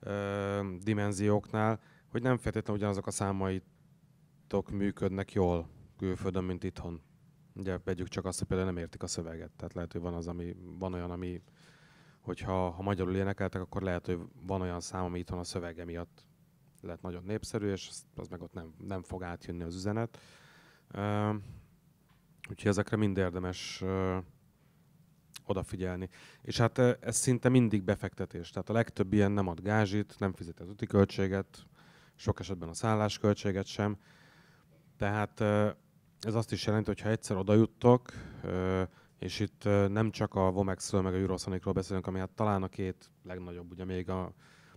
ö, dimenzióknál, hogy nem feltétlenül ugyanazok a számaitok működnek jól külföldön, mint itthon. Ugye vegyük csak azt, hogy például nem értik a szöveget. Tehát lehet, hogy van, az, ami, van olyan, ami, hogyha ha magyarul énekeltek, akkor lehet, hogy van olyan szám, ami itthon a szövege miatt lett nagyon népszerű, és az meg ott nem, nem fog átjönni az üzenet. Ö, úgyhogy ezekre mind érdemes ö, odafigyelni. És hát ez szinte mindig befektetés. Tehát a legtöbb ilyen nem ad gázsit, nem fizet az úti költséget, sok esetben a költséget sem. Tehát ez azt is jelenti, hogy ha egyszer oda juttok, és itt nem csak a vomex meg a eurosonic beszélünk, ami hát talán a két legnagyobb, ugye még a,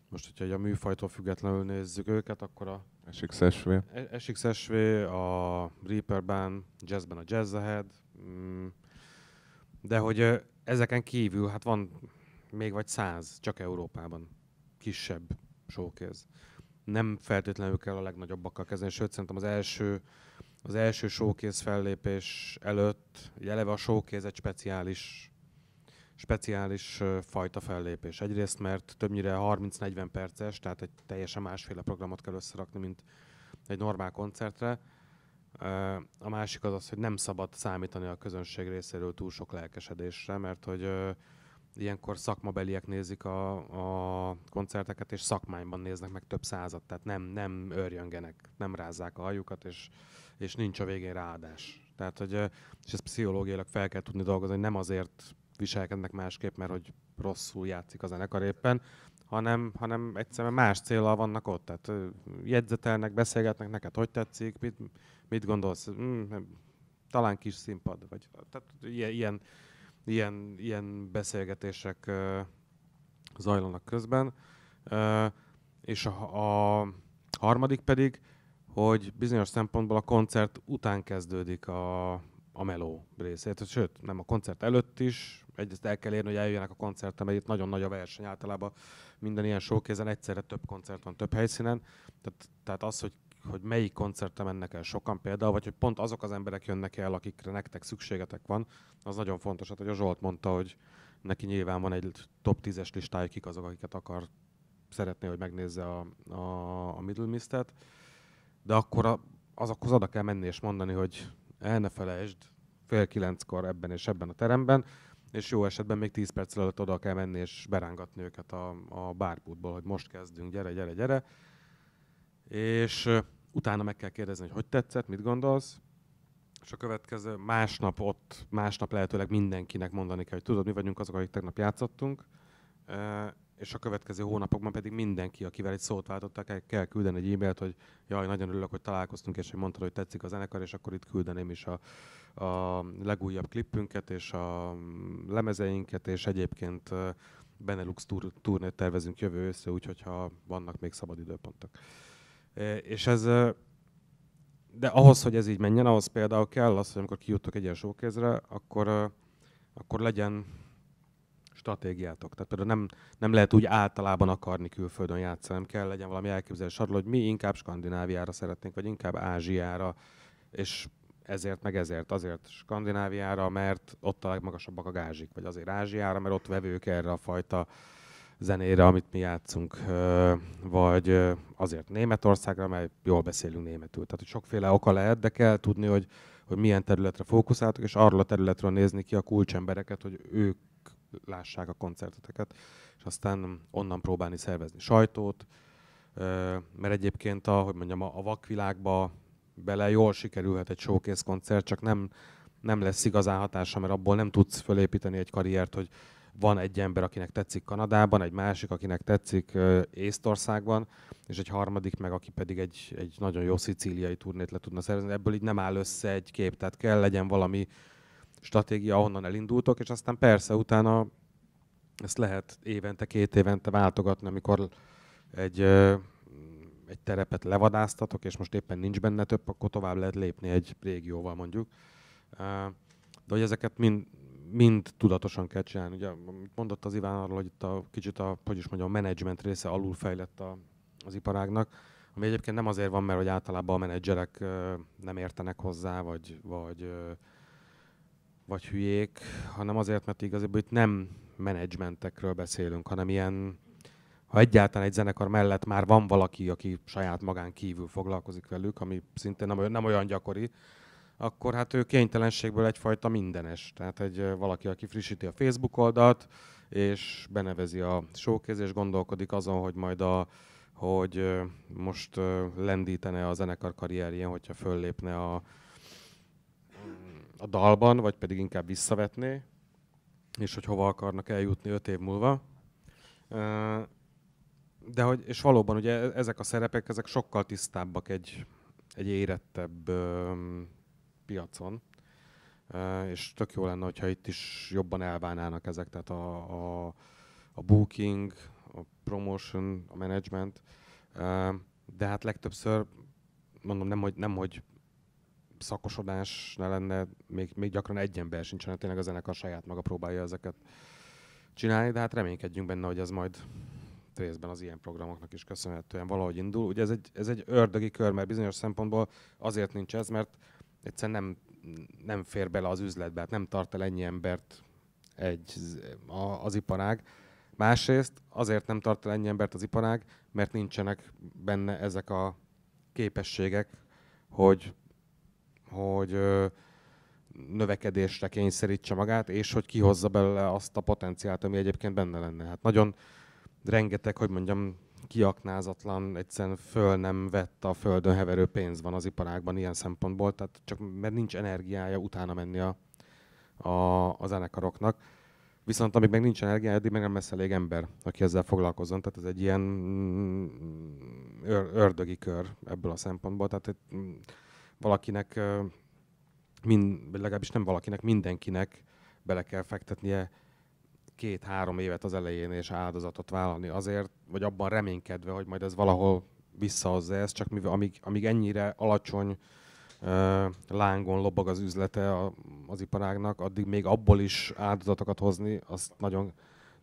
most, hogyha a műfajtól függetlenül nézzük őket, akkor a... SXSV. E-, SXSV, a Reaperben, Jazzben a Jazz Ahead, mm, de hogy ezeken kívül, hát van még vagy száz, csak Európában kisebb showkéz. Nem feltétlenül kell a legnagyobbakkal kezdeni, sőt szerintem az első, az első showkéz fellépés előtt, eleve a showkéz egy speciális speciális fajta fellépés. Egyrészt, mert többnyire 30-40 perces, tehát egy teljesen másféle programot kell összerakni, mint egy normál koncertre. A másik az az, hogy nem szabad számítani a közönség részéről túl sok lelkesedésre, mert hogy ilyenkor szakmabeliek nézik a, a koncerteket, és szakmányban néznek meg több százat, tehát nem, nem örjöngenek, nem rázzák a hajukat, és, és nincs a végén ráadás. Tehát, hogy, és ezt pszichológiailag fel kell tudni dolgozni, hogy nem azért viselkednek másképp, mert hogy rosszul játszik a zenekar éppen, hanem, hanem egyszerűen más célral vannak ott. Tehát jegyzetelnek, beszélgetnek neked, hogy tetszik, mit, mit gondolsz, mm, talán kis színpad, vagy tehát ilyen, ilyen, ilyen beszélgetések zajlanak közben. és a, a harmadik pedig, hogy bizonyos szempontból a koncert után kezdődik a, a meló részét, sőt, nem a koncert előtt is, egyrészt el kell érni, hogy eljöjjenek a koncertre, mert itt nagyon nagy a verseny, általában minden ilyen showkézen egyszerre több koncert van több helyszínen, tehát, tehát az, hogy hogy melyik koncertre mennek el sokan például, vagy hogy pont azok az emberek jönnek el, akikre nektek szükségetek van, az nagyon fontos. Hát, hogy a Zsolt mondta, hogy neki nyilván van egy top 10-es listája, kik azok, akiket akar, szeretné, hogy megnézze a, a, a Middle Mist-et, de akkor a, azokhoz oda kell menni és mondani, hogy el ne felejtsd, fél kilenckor ebben és ebben a teremben, és jó esetben még 10 perc előtt oda kell menni és berángatni őket a, a bárpútból, hogy most kezdünk, gyere, gyere, gyere. És utána meg kell kérdezni, hogy hogy tetszett, mit gondolsz, és a következő másnap ott, másnap lehetőleg mindenkinek mondani kell, hogy tudod, mi vagyunk azok, akik tegnap játszottunk, és a következő hónapokban pedig mindenki, akivel egy szót váltottak, el kell küldeni egy e-mailt, hogy jaj, nagyon örülök, hogy találkoztunk, és hogy mondtad, hogy tetszik a zenekar, és akkor itt küldeném is a, a legújabb klippünket, és a mm, lemezeinket, és egyébként Benelux tur- turnét tervezünk jövő össze, úgyhogy ha vannak még szabad időpontok. És ez, de ahhoz, hogy ez így menjen, ahhoz például kell az, hogy amikor kijuttok egy ilyen akkor, akkor legyen stratégiátok? Tehát például nem, nem lehet úgy általában akarni külföldön játszani, nem kell legyen valami elképzelés arról, hogy mi inkább Skandináviára szeretnénk, vagy inkább Ázsiára, és ezért, meg ezért, azért Skandináviára, mert ott a legmagasabbak a gázsik, vagy azért Ázsiára, mert ott vevők erre a fajta zenére, amit mi játszunk, vagy azért Németországra, mert jól beszélünk németül. Tehát hogy sokféle oka lehet, de kell tudni, hogy, hogy milyen területre fókuszáltok, és arról a területről nézni ki a kulcsembereket, hogy ők lássák a koncerteteket, és aztán onnan próbálni szervezni sajtót, mert egyébként a, hogy mondjam, a vakvilágba bele jól sikerülhet egy showcase koncert, csak nem, nem lesz igazán hatása, mert abból nem tudsz fölépíteni egy karriert, hogy van egy ember, akinek tetszik Kanadában, egy másik, akinek tetszik Észtországban, és egy harmadik meg, aki pedig egy, egy nagyon jó szicíliai turnét le tudna szervezni. Ebből így nem áll össze egy kép, tehát kell legyen valami stratégia, ahonnan elindultok, és aztán persze utána ezt lehet évente, két évente váltogatni, amikor egy, egy terepet levadáztatok, és most éppen nincs benne több, akkor tovább lehet lépni egy régióval mondjuk. De hogy ezeket mind, mind tudatosan kell csinálni. Ugye, mondott az Iván arról, hogy itt a kicsit a, hogy is mondjam, a menedzsment része alul fejlett a, az iparágnak, ami egyébként nem azért van, mert hogy általában a menedzserek nem értenek hozzá, vagy, vagy vagy hülyék, hanem azért, mert igazából itt nem menedzsmentekről beszélünk, hanem ilyen, ha egyáltalán egy zenekar mellett már van valaki, aki saját magán kívül foglalkozik velük, ami szintén nem olyan, nem olyan gyakori, akkor hát ő kénytelenségből egyfajta mindenes. Tehát egy valaki, aki frissíti a Facebook oldalt, és benevezi a showkéz, és gondolkodik azon, hogy majd a, hogy most lendítene a zenekar karrierjén, hogyha föllépne a a dalban, vagy pedig inkább visszavetné, és hogy hova akarnak eljutni öt év múlva. De hogy, és valóban ugye e-, ezek a szerepek, ezek sokkal tisztábbak egy, egy érettebb piacon, és tök jó lenne, hogyha itt is jobban elválnának ezek, tehát a, a, a booking, a promotion, a management, de hát legtöbbször mondom, nem hogy, nem, hogy szakosodás ne lenne, még, még gyakran egy ember sincs, hanem hát tényleg a zenekar saját maga próbálja ezeket csinálni, de hát reménykedjünk benne, hogy ez majd részben az ilyen programoknak is köszönhetően valahogy indul. Ugye ez egy, ez egy ördögi kör, mert bizonyos szempontból azért nincs ez, mert egyszerűen nem, nem fér bele az üzletbe, hát nem tart el ennyi embert egy, a, az iparág. Másrészt azért nem tart el ennyi embert az iparág, mert nincsenek benne ezek a képességek, hogy hogy növekedésre kényszerítse magát, és hogy kihozza belőle azt a potenciált, ami egyébként benne lenne. Hát nagyon rengeteg, hogy mondjam, kiaknázatlan, egyszerűen föl nem vett a földön heverő pénz van az iparágban ilyen szempontból, tehát csak mert nincs energiája utána menni a, a, a zenekaroknak. Viszont amíg meg nincs energiája, addig meg nem lesz elég ember, aki ezzel foglalkozzon. Tehát ez egy ilyen mm, ördögi kör ebből a szempontból. Tehát mm, valakinek, mind, legalábbis nem valakinek, mindenkinek bele kell fektetnie két-három évet az elején és áldozatot vállalni azért, vagy abban reménykedve, hogy majd ez valahol visszahozza ezt, csak mivel amíg, amíg ennyire alacsony uh, lángon lobog az üzlete a, az iparágnak, addig még abból is áldozatokat hozni, azt nagyon,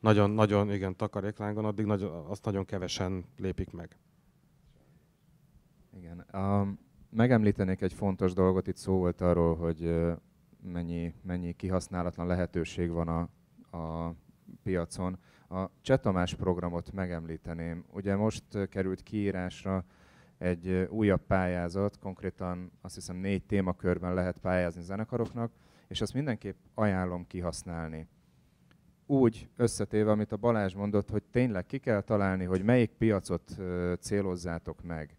nagyon, nagyon igen, takaréklángon, addig nagyon, azt nagyon kevesen lépik meg. Igen. Um, megemlítenék egy fontos dolgot, itt szó volt arról, hogy mennyi, mennyi kihasználatlan lehetőség van a, a piacon. A Csetamás programot megemlíteném. Ugye most került kiírásra egy újabb pályázat, konkrétan azt hiszem négy témakörben lehet pályázni zenekaroknak, és azt mindenképp ajánlom kihasználni. Úgy összetéve, amit a Balázs mondott, hogy tényleg ki kell találni, hogy melyik piacot célozzátok meg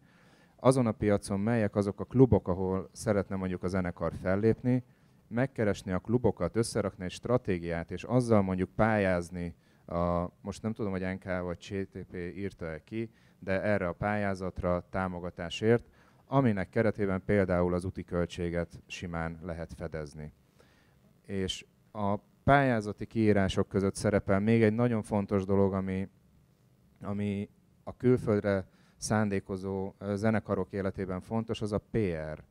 azon a piacon melyek azok a klubok, ahol szeretne mondjuk a zenekar fellépni, megkeresni a klubokat, összerakni egy stratégiát, és azzal mondjuk pályázni, a, most nem tudom, hogy NK vagy CTP írta-e ki, de erre a pályázatra támogatásért, aminek keretében például az úti költséget simán lehet fedezni. És a pályázati kiírások között szerepel még egy nagyon fontos dolog, ami, ami a külföldre szándékozó zenekarok életében fontos, az a PR.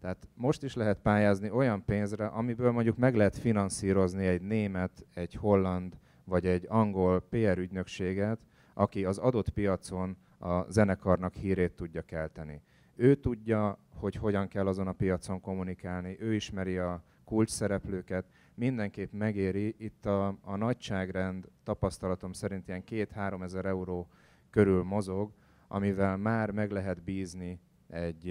Tehát most is lehet pályázni olyan pénzre, amiből mondjuk meg lehet finanszírozni egy német, egy holland vagy egy angol PR ügynökséget, aki az adott piacon a zenekarnak hírét tudja kelteni. Ő tudja, hogy hogyan kell azon a piacon kommunikálni, ő ismeri a kulcs szereplőket, mindenképp megéri. Itt a, a nagyságrend tapasztalatom szerint ilyen 2-3 ezer euró körül mozog, amivel már meg lehet bízni egy,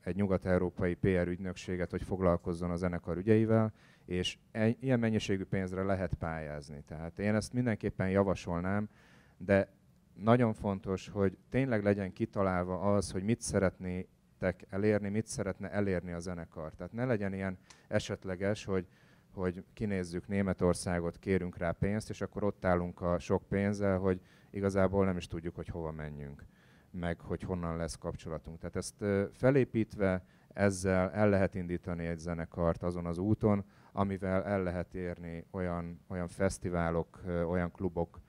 egy nyugat-európai PR ügynökséget, hogy foglalkozzon a zenekar ügyeivel, és e, ilyen mennyiségű pénzre lehet pályázni. Tehát én ezt mindenképpen javasolnám, de nagyon fontos, hogy tényleg legyen kitalálva az, hogy mit szeretnétek elérni, mit szeretne elérni a zenekar. Tehát ne legyen ilyen esetleges, hogy hogy kinézzük Németországot, kérünk rá pénzt, és akkor ott állunk a sok pénzzel, hogy igazából nem is tudjuk, hogy hova menjünk meg hogy honnan lesz kapcsolatunk. Tehát ezt felépítve ezzel el lehet indítani egy zenekart azon az úton, amivel el lehet érni olyan, olyan fesztiválok, olyan klubok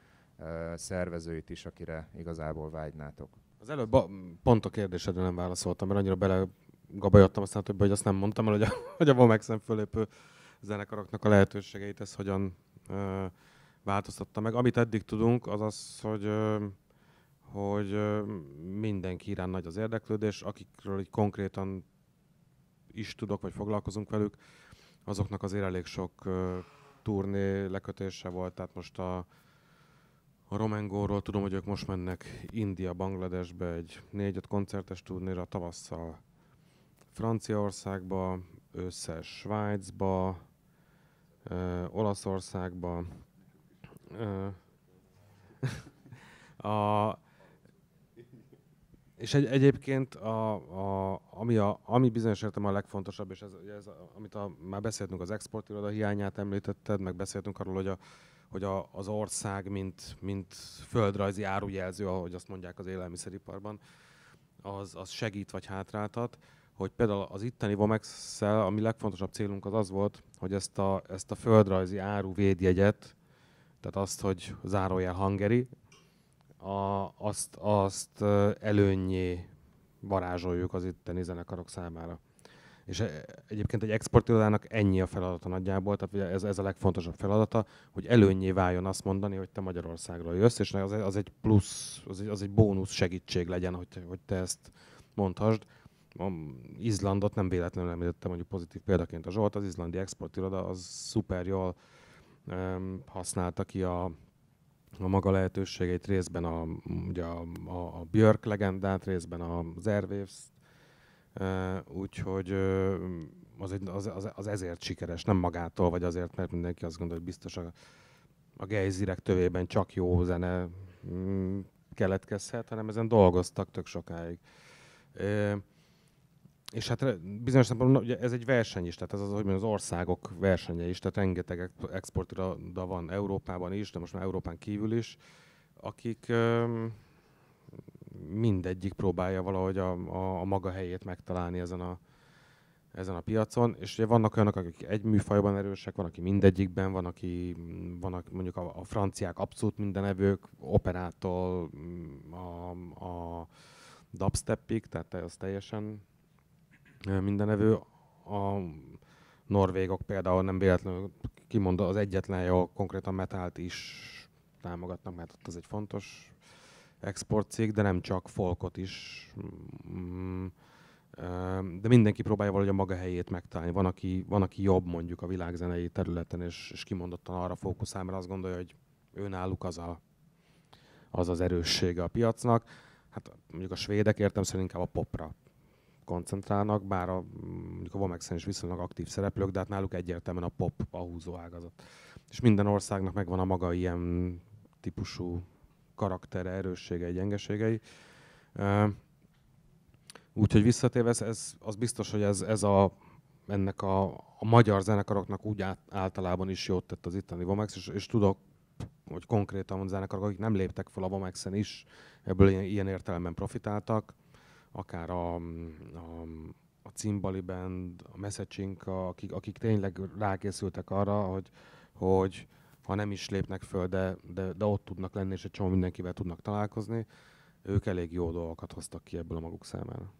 szervezőit is, akire igazából vágynátok. Az előbb pont a kérdésedre nem válaszoltam, mert annyira bele gabajottam aztán többé, hogy azt nem mondtam el, hogy a, hogy a Vomexen fölépő zenekaroknak a lehetőségeit ez hogyan ö, változtatta meg. Amit eddig tudunk, az az, hogy ö, hogy mindenki irán nagy az érdeklődés, akikről így konkrétan is tudok, vagy foglalkozunk velük, azoknak azért elég sok turné lekötése volt, tehát most a, a Romengóról tudom, hogy ők most mennek India, Bangladesbe egy négy-öt koncertes turnéra tavasszal, Franciaországba, összes Svájcba, ö, Olaszországba, ö, a, és egy, egyébként, a, a, ami, a, ami bizonyos értem a legfontosabb, és ez, ez amit a, már beszéltünk az exportiroda hiányát említetted, meg beszéltünk arról, hogy, a, hogy a, az ország, mint, mint földrajzi árujelző, ahogy azt mondják az élelmiszeriparban, az, az segít vagy hátráltat, hogy például az itteni vomex a mi legfontosabb célunk az az volt, hogy ezt a, ezt a földrajzi áru védjegyet, tehát azt, hogy zárójel hangeri, a, azt, azt előnyé varázsoljuk az itteni zenekarok számára. És e, egyébként egy exportirodának ennyi a feladata nagyjából, tehát ez, ez a legfontosabb feladata, hogy előnyé váljon azt mondani, hogy te Magyarországról jössz, és az, az egy plusz, az egy, az egy bónusz segítség legyen, hogy, hogy te ezt mondhasd. A Izlandot nem véletlenül említettem mondjuk pozitív példaként a Zsolt, az izlandi exportiroda az szuper jól um, használta ki a a maga lehetőségeit, részben a, ugye a, a, a Björk legendát, részben az airwaves úgyhogy az, egy, az, az, az ezért sikeres, nem magától, vagy azért, mert mindenki azt gondolja, hogy biztos a, a gejzirek tövében csak jó zene mm, keletkezhet, hanem ezen dolgoztak tök sokáig és hát bizonyos szempontból ugye ez egy verseny is, tehát ez az, hogy az országok versenye is, tehát rengeteg exportra van Európában is, de most már Európán kívül is, akik mindegyik próbálja valahogy a, a, a maga helyét megtalálni ezen a, ezen a piacon, és ugye vannak olyanok, akik egy műfajban erősek, van, aki mindegyikben, van, aki vannak mondjuk a, a franciák abszolút mindenevők, operától mm, a, a dubstepig, tehát az teljesen mindenevő. A norvégok például nem véletlenül kimondta az egyetlen jó, konkrétan metált is támogatnak, mert ott az egy fontos exportcég, de nem csak folkot is. Mm, de mindenki próbálja valahogy a maga helyét megtalálni. Van aki, van, aki jobb mondjuk a világzenei területen, és, és kimondottan arra fókuszál, mert azt gondolja, hogy ő náluk az a, az, az erőssége a piacnak. Hát mondjuk a svédek értem szerint inkább a popra koncentrálnak, bár a, mondjuk a Vomexen is viszonylag aktív szereplők, de hát náluk egyértelműen a pop a húzó ágazat. És minden országnak megvan a maga ilyen típusú karaktere, erősségei, gyengeségei. Úgyhogy visszatérve, ez, ez, az biztos, hogy ez, ez a, ennek a, a magyar zenekaroknak úgy át, általában is jót tett az itteni Vomex, és, és tudok, hogy konkrétan zenekarok, akik nem léptek fel a Vomexen is, ebből ilyen, ilyen értelemben profitáltak akár a, a a Cimbali Band, a Messecsinka, akik, akik tényleg rákészültek arra, hogy, hogy ha nem is lépnek föl, de, de, de ott tudnak lenni, és egy csomó mindenkivel tudnak találkozni, ők elég jó dolgokat hoztak ki ebből a maguk számára.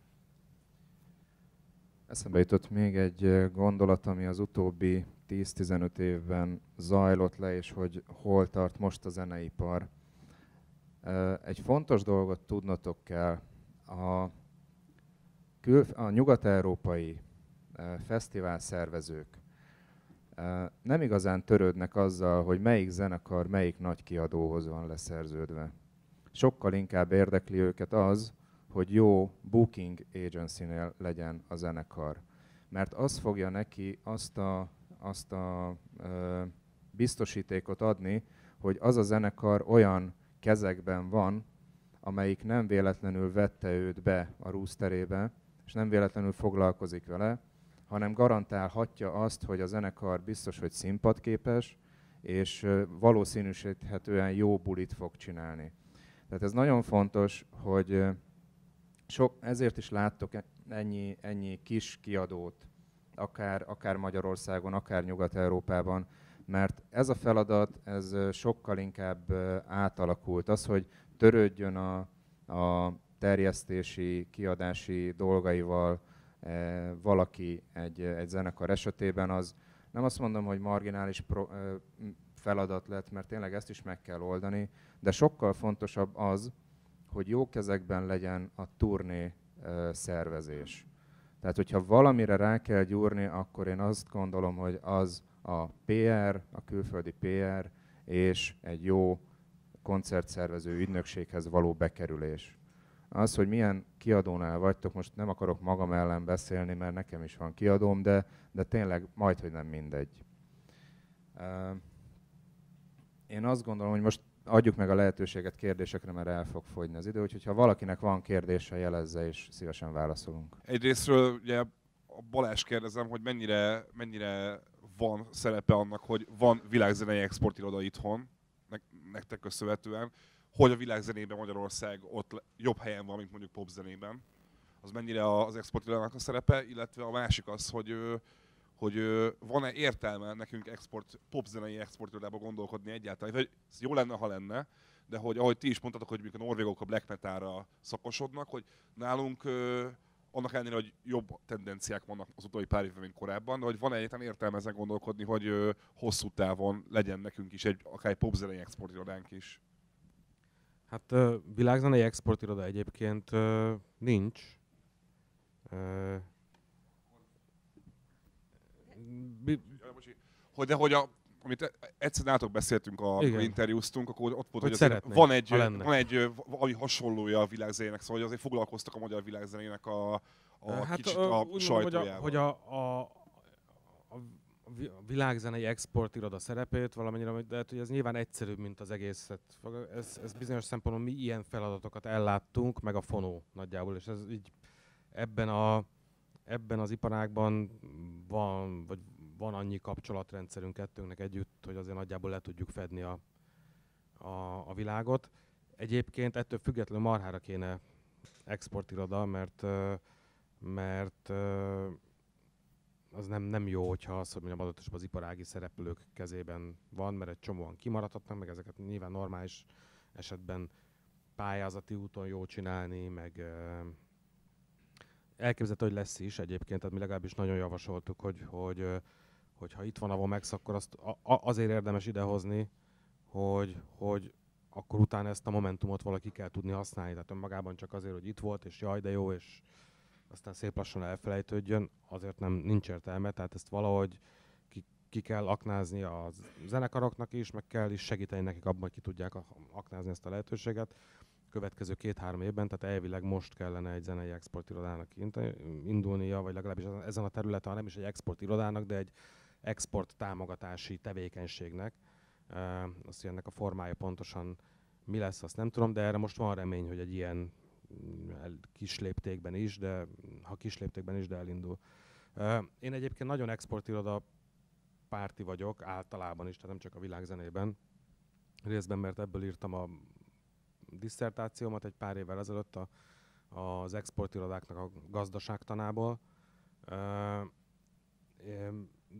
Eszembe jutott még egy eh, gondolat, ami az utóbbi 10-15 évben zajlott le, és hogy hol tart most a zeneipar. Eh, egy fontos dolgot tudnotok kell. A kül, a nyugat-európai eh, fesztivál szervezők eh, nem igazán törődnek azzal, hogy melyik zenekar melyik nagy kiadóhoz van leszerződve. Sokkal inkább érdekli őket az, hogy jó booking agency-nél legyen a zenekar. Mert az fogja neki azt a, azt a ö, eh, biztosítékot adni, hogy az a zenekar olyan kezekben van, amelyik nem véletlenül vette őt be a rúszterébe, és nem véletlenül foglalkozik vele, hanem garantálhatja azt, hogy a zenekar biztos, hogy színpadképes, és valószínűsíthetően jó bulit fog csinálni. Tehát ez nagyon fontos, hogy sok, ezért is láttok e-, ennyi, ennyi kis kiadót, akár, akár Magyarországon, akár Nyugat-Európában, mert ez a feladat, ez sokkal inkább átalakult. Az, hogy törődjön a, a terjesztési, kiadási dolgaival eh, valaki egy, egy zenekar esetében, az nem azt mondom, hogy marginális pro, eh, feladat lett, mert tényleg ezt is meg kell oldani, de sokkal fontosabb az, hogy jó kezekben legyen a turné eh, szervezés. Tehát, hogyha valamire rá kell gyúrni, akkor én azt gondolom, hogy az a PR, a külföldi PR és egy jó koncertszervező ügynökséghez való bekerülés az, hogy milyen kiadónál vagytok, most nem akarok magam ellen beszélni, mert nekem is van kiadóm, de, de tényleg majd, hogy nem mindegy. Én azt gondolom, hogy most adjuk meg a lehetőséget kérdésekre, mert el fog fogyni az idő, úgyhogy ha valakinek van kérdése, jelezze, és szívesen válaszolunk. Egyrésztről ugye a Balázs kérdezem, hogy mennyire, mennyire van szerepe annak, hogy van világzenei exportiroda itthon, nektek köszönhetően, hogy a világzenében Magyarország ott jobb helyen van, mint mondjuk popzenében. Az mennyire az exportilának a szerepe, illetve a másik az, hogy hogy van-e értelme nekünk export, popzenei exportőrába gondolkodni egyáltalán. Hogy ez jó lenne, ha lenne, de hogy ahogy ti is mondtatok, hogy mondjuk a norvégok a black metalra szakosodnak, hogy nálunk annak ellenére, hogy jobb tendenciák vannak az utóbbi pár évben, mint korábban, de hogy van egyetlen értelme ezen gondolkodni, hogy hosszú távon legyen nekünk is egy akár egy popzenei exportőránk is. Hát világzenei exportiroda egyébként nincs. Hogy, de hogy a, amit egyszer nátok beszéltünk, a, Igen. interjúztunk, akkor ott volt, hogy, hogy azért van egy, van egy valami hasonlója a világzenének, szóval hogy azért foglalkoztak a magyar világzenének a, a hát, kicsit a, a sajtójával. Hogy a, hogy a, a, a világzenei iroda szerepét valamennyire, de hát, hogy ez nyilván egyszerűbb, mint az egészet. Ez, ez bizonyos szempontból mi ilyen feladatokat elláttunk, meg a fonó nagyjából, és ez így ebben, a, ebben az iparágban van, vagy van annyi kapcsolatrendszerünk kettőnknek együtt, hogy azért nagyjából le tudjuk fedni a, a, a világot. Egyébként ettől függetlenül marhára kéne exportiroda, mert, mert az nem, nem jó, hogyha az, hogy mondjam, adott az iparági szereplők kezében van, mert egy csomóan kimaradhatnak, meg ezeket nyilván normális esetben pályázati úton jó csinálni, meg elképzelhető, hogy lesz is egyébként, tehát mi legalábbis nagyon javasoltuk, hogy, hogy, hogy ha itt van a Vomex, akkor azt azért érdemes idehozni, hogy, hogy akkor utána ezt a momentumot valaki kell tudni használni. Tehát önmagában csak azért, hogy itt volt, és jaj, de jó, és aztán szép lassan elfelejtődjön, azért nem nincs értelme, tehát ezt valahogy ki, ki kell aknázni a zenekaroknak is, meg kell is segíteni nekik abban, hogy ki tudják aknázni ezt a lehetőséget. Következő két-három évben, tehát elvileg most kellene egy zenei exportirodának indulnia, vagy legalábbis ezen a területen, ha nem is egy exportirodának, de egy export támogatási tevékenységnek. Uh, azt, hogy ennek a formája pontosan mi lesz, azt nem tudom, de erre most van remény, hogy egy ilyen kis is, de ha kis is, de elindul. Én egyébként nagyon exportiroda párti vagyok, általában is, tehát nem csak a világzenében. Részben, mert ebből írtam a disszertációmat egy pár évvel ezelőtt a, az exportirodáknak a gazdaságtanából.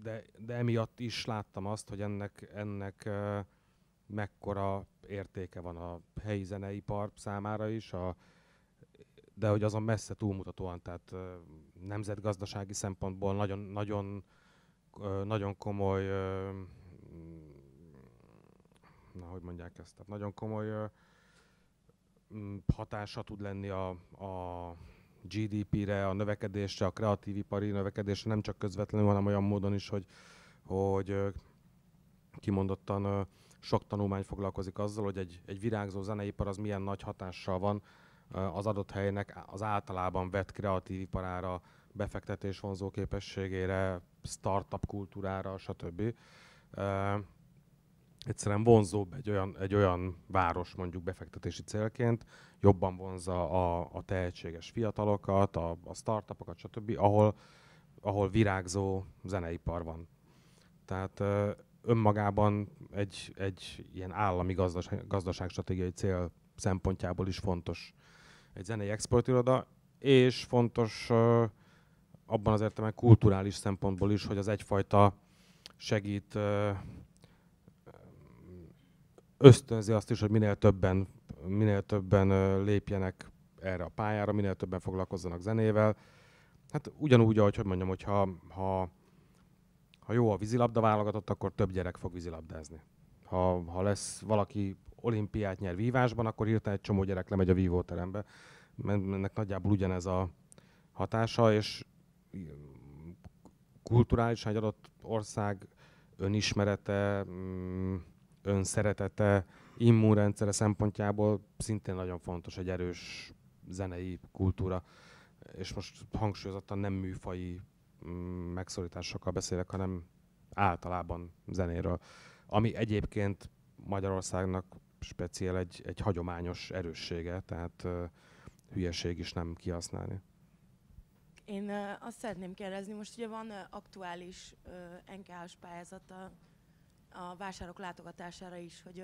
De, de emiatt is láttam azt, hogy ennek, ennek mekkora értéke van a helyi zeneipar számára is, a, de hogy azon messze túlmutatóan, tehát nemzetgazdasági szempontból nagyon, nagyon, nagyon komoly, na hogy mondják ezt, tehát nagyon komoly hatása tud lenni a, a GDP-re, a növekedésre, a kreatív ipari növekedésre, nem csak közvetlenül, hanem olyan módon is, hogy, hogy kimondottan sok tanulmány foglalkozik azzal, hogy egy, egy virágzó zeneipar az milyen nagy hatással van az adott helynek az általában vett kreatív iparára, befektetés vonzó képességére, startup kultúrára, stb. Egyszerűen vonzóbb egy olyan, egy olyan város mondjuk befektetési célként, jobban vonza a, a tehetséges fiatalokat, a, a startupokat, stb., ahol, ahol virágzó zeneipar van. Tehát önmagában egy, egy ilyen állami gazdaság, gazdaságstratégiai cél szempontjából is fontos egy zenei exportiroda, és fontos abban az értelemben kulturális szempontból is, hogy az egyfajta segít ösztönzi azt is, hogy minél többen, minél többen lépjenek erre a pályára, minél többen foglalkozzanak zenével. Hát ugyanúgy, ahogy hogy mondjam, hogy ha, ha, ha jó a vízilabda válogatott, akkor több gyerek fog vízilabdázni. Ha, ha lesz valaki olimpiát nyer vívásban, akkor hirtelen egy csomó gyerek lemegy a vívóterembe. Ennek nagyjából ugyanez a hatása, és kulturálisan egy adott ország önismerete, mm, önszeretete, immunrendszere szempontjából szintén nagyon fontos egy erős zenei kultúra. És most hangsúlyozottan nem műfai mm, megszorításokkal beszélek, hanem általában zenéről, ami egyébként Magyarországnak speciál egy, egy hagyományos erőssége, tehát hülyeség is nem kihasználni. Én azt szeretném kérdezni, most ugye van aktuális NKH-s pályázat a, a vásárok látogatására is, hogy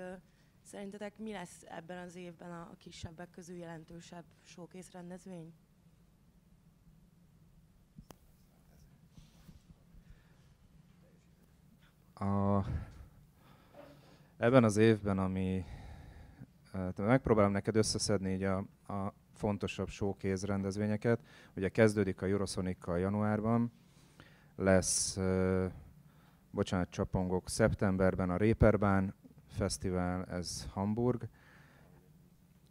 szerintetek mi lesz ebben az évben a kisebbek közül jelentősebb showkész rendezvény? A, ebben az évben, ami megpróbálom neked összeszedni így a, a fontosabb showkéz rendezvényeket. Ugye kezdődik a Eurosonic-kal januárban, lesz, uh, bocsánat, csapongok, szeptemberben a Réperbán Fesztivál, ez Hamburg,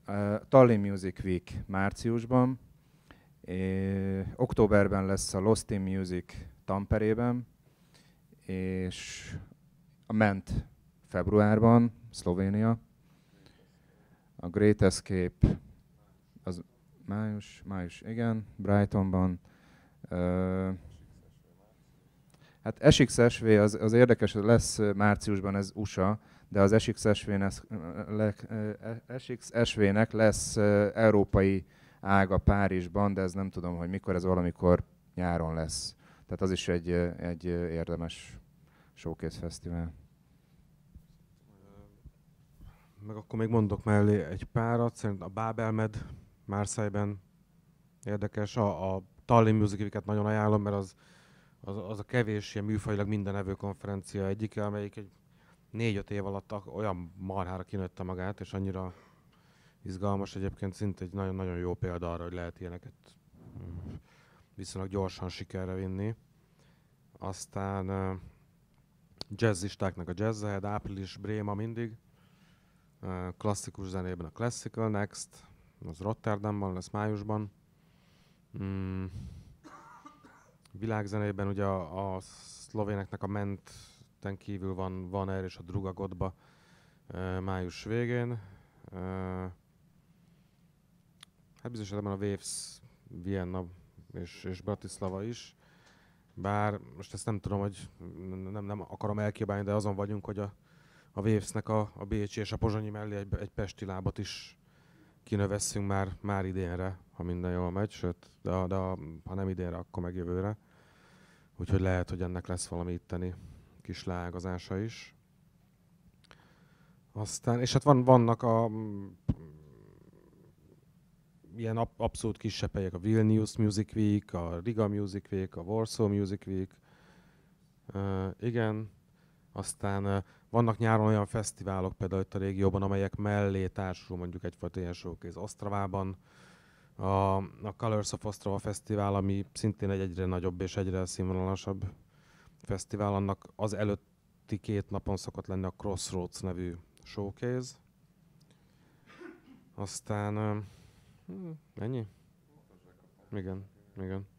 uh, Tallinn Music Week márciusban, uh, októberben lesz a Lost in Music Tamperében, és a Ment februárban, Szlovénia, a Great Escape, az május, május, igen, Brightonban. hát SXSV az, az érdekes, lesz márciusban ez USA, de az SXSV-nek e, SXSV lesz európai ága Párizsban, de ez nem tudom, hogy mikor, ez valamikor nyáron lesz. Tehát az is egy, egy érdemes showcase fesztivál meg akkor még mondok mellé egy párat, szerint a Bábelmed Márszájban érdekes, a, a Tallinn Week-et nagyon ajánlom, mert az, az, az a kevés ilyen műfajilag minden evő konferencia egyike, amelyik egy négy-öt év alatt olyan marhára kinőtte magát, és annyira izgalmas egyébként, szinte egy nagyon-nagyon jó példa arra, hogy lehet ilyeneket mm, viszonylag gyorsan sikerre vinni. Aztán jazzistáknak a Jazzhead, április, Bréma mindig, klasszikus zenében a Classical Next, az Rotterdamban lesz májusban. Mm. Világzenében ugye a, a szlovéneknek a menten kívül van, van erre és a Drugagodba e, május végén. E, hát biztos ebben a Waves Vienna és, és Bratislava is. Bár most ezt nem tudom, hogy nem, nem akarom elkibálni, de azon vagyunk, hogy a a Wavesnek a, a Bécsi és a Pozsonyi mellé egy, egy Pesti lábat is kinövesszünk már, már idénre, ha minden jól megy, sőt, de, de ha nem idénre, akkor meg jövőre. Úgyhogy lehet, hogy ennek lesz valami itteni kis leágazása is. Aztán, és hát van, vannak a mm, ilyen ab, abszolút kisebb helyek, a Vilnius Music Week, a Riga Music Week, a Warsaw Music Week, uh, igen, aztán uh, vannak nyáron olyan fesztiválok például itt a régióban, amelyek mellé társul mondjuk egyfajta ilyen showkéz Osztravában, a, a Colors of Ostrava Fesztivál, ami szintén egy egyre nagyobb és egyre színvonalasabb fesztivál, annak az előtti két napon szokott lenni a Crossroads nevű showcase. Aztán... Uh, ennyi? Igen, igen.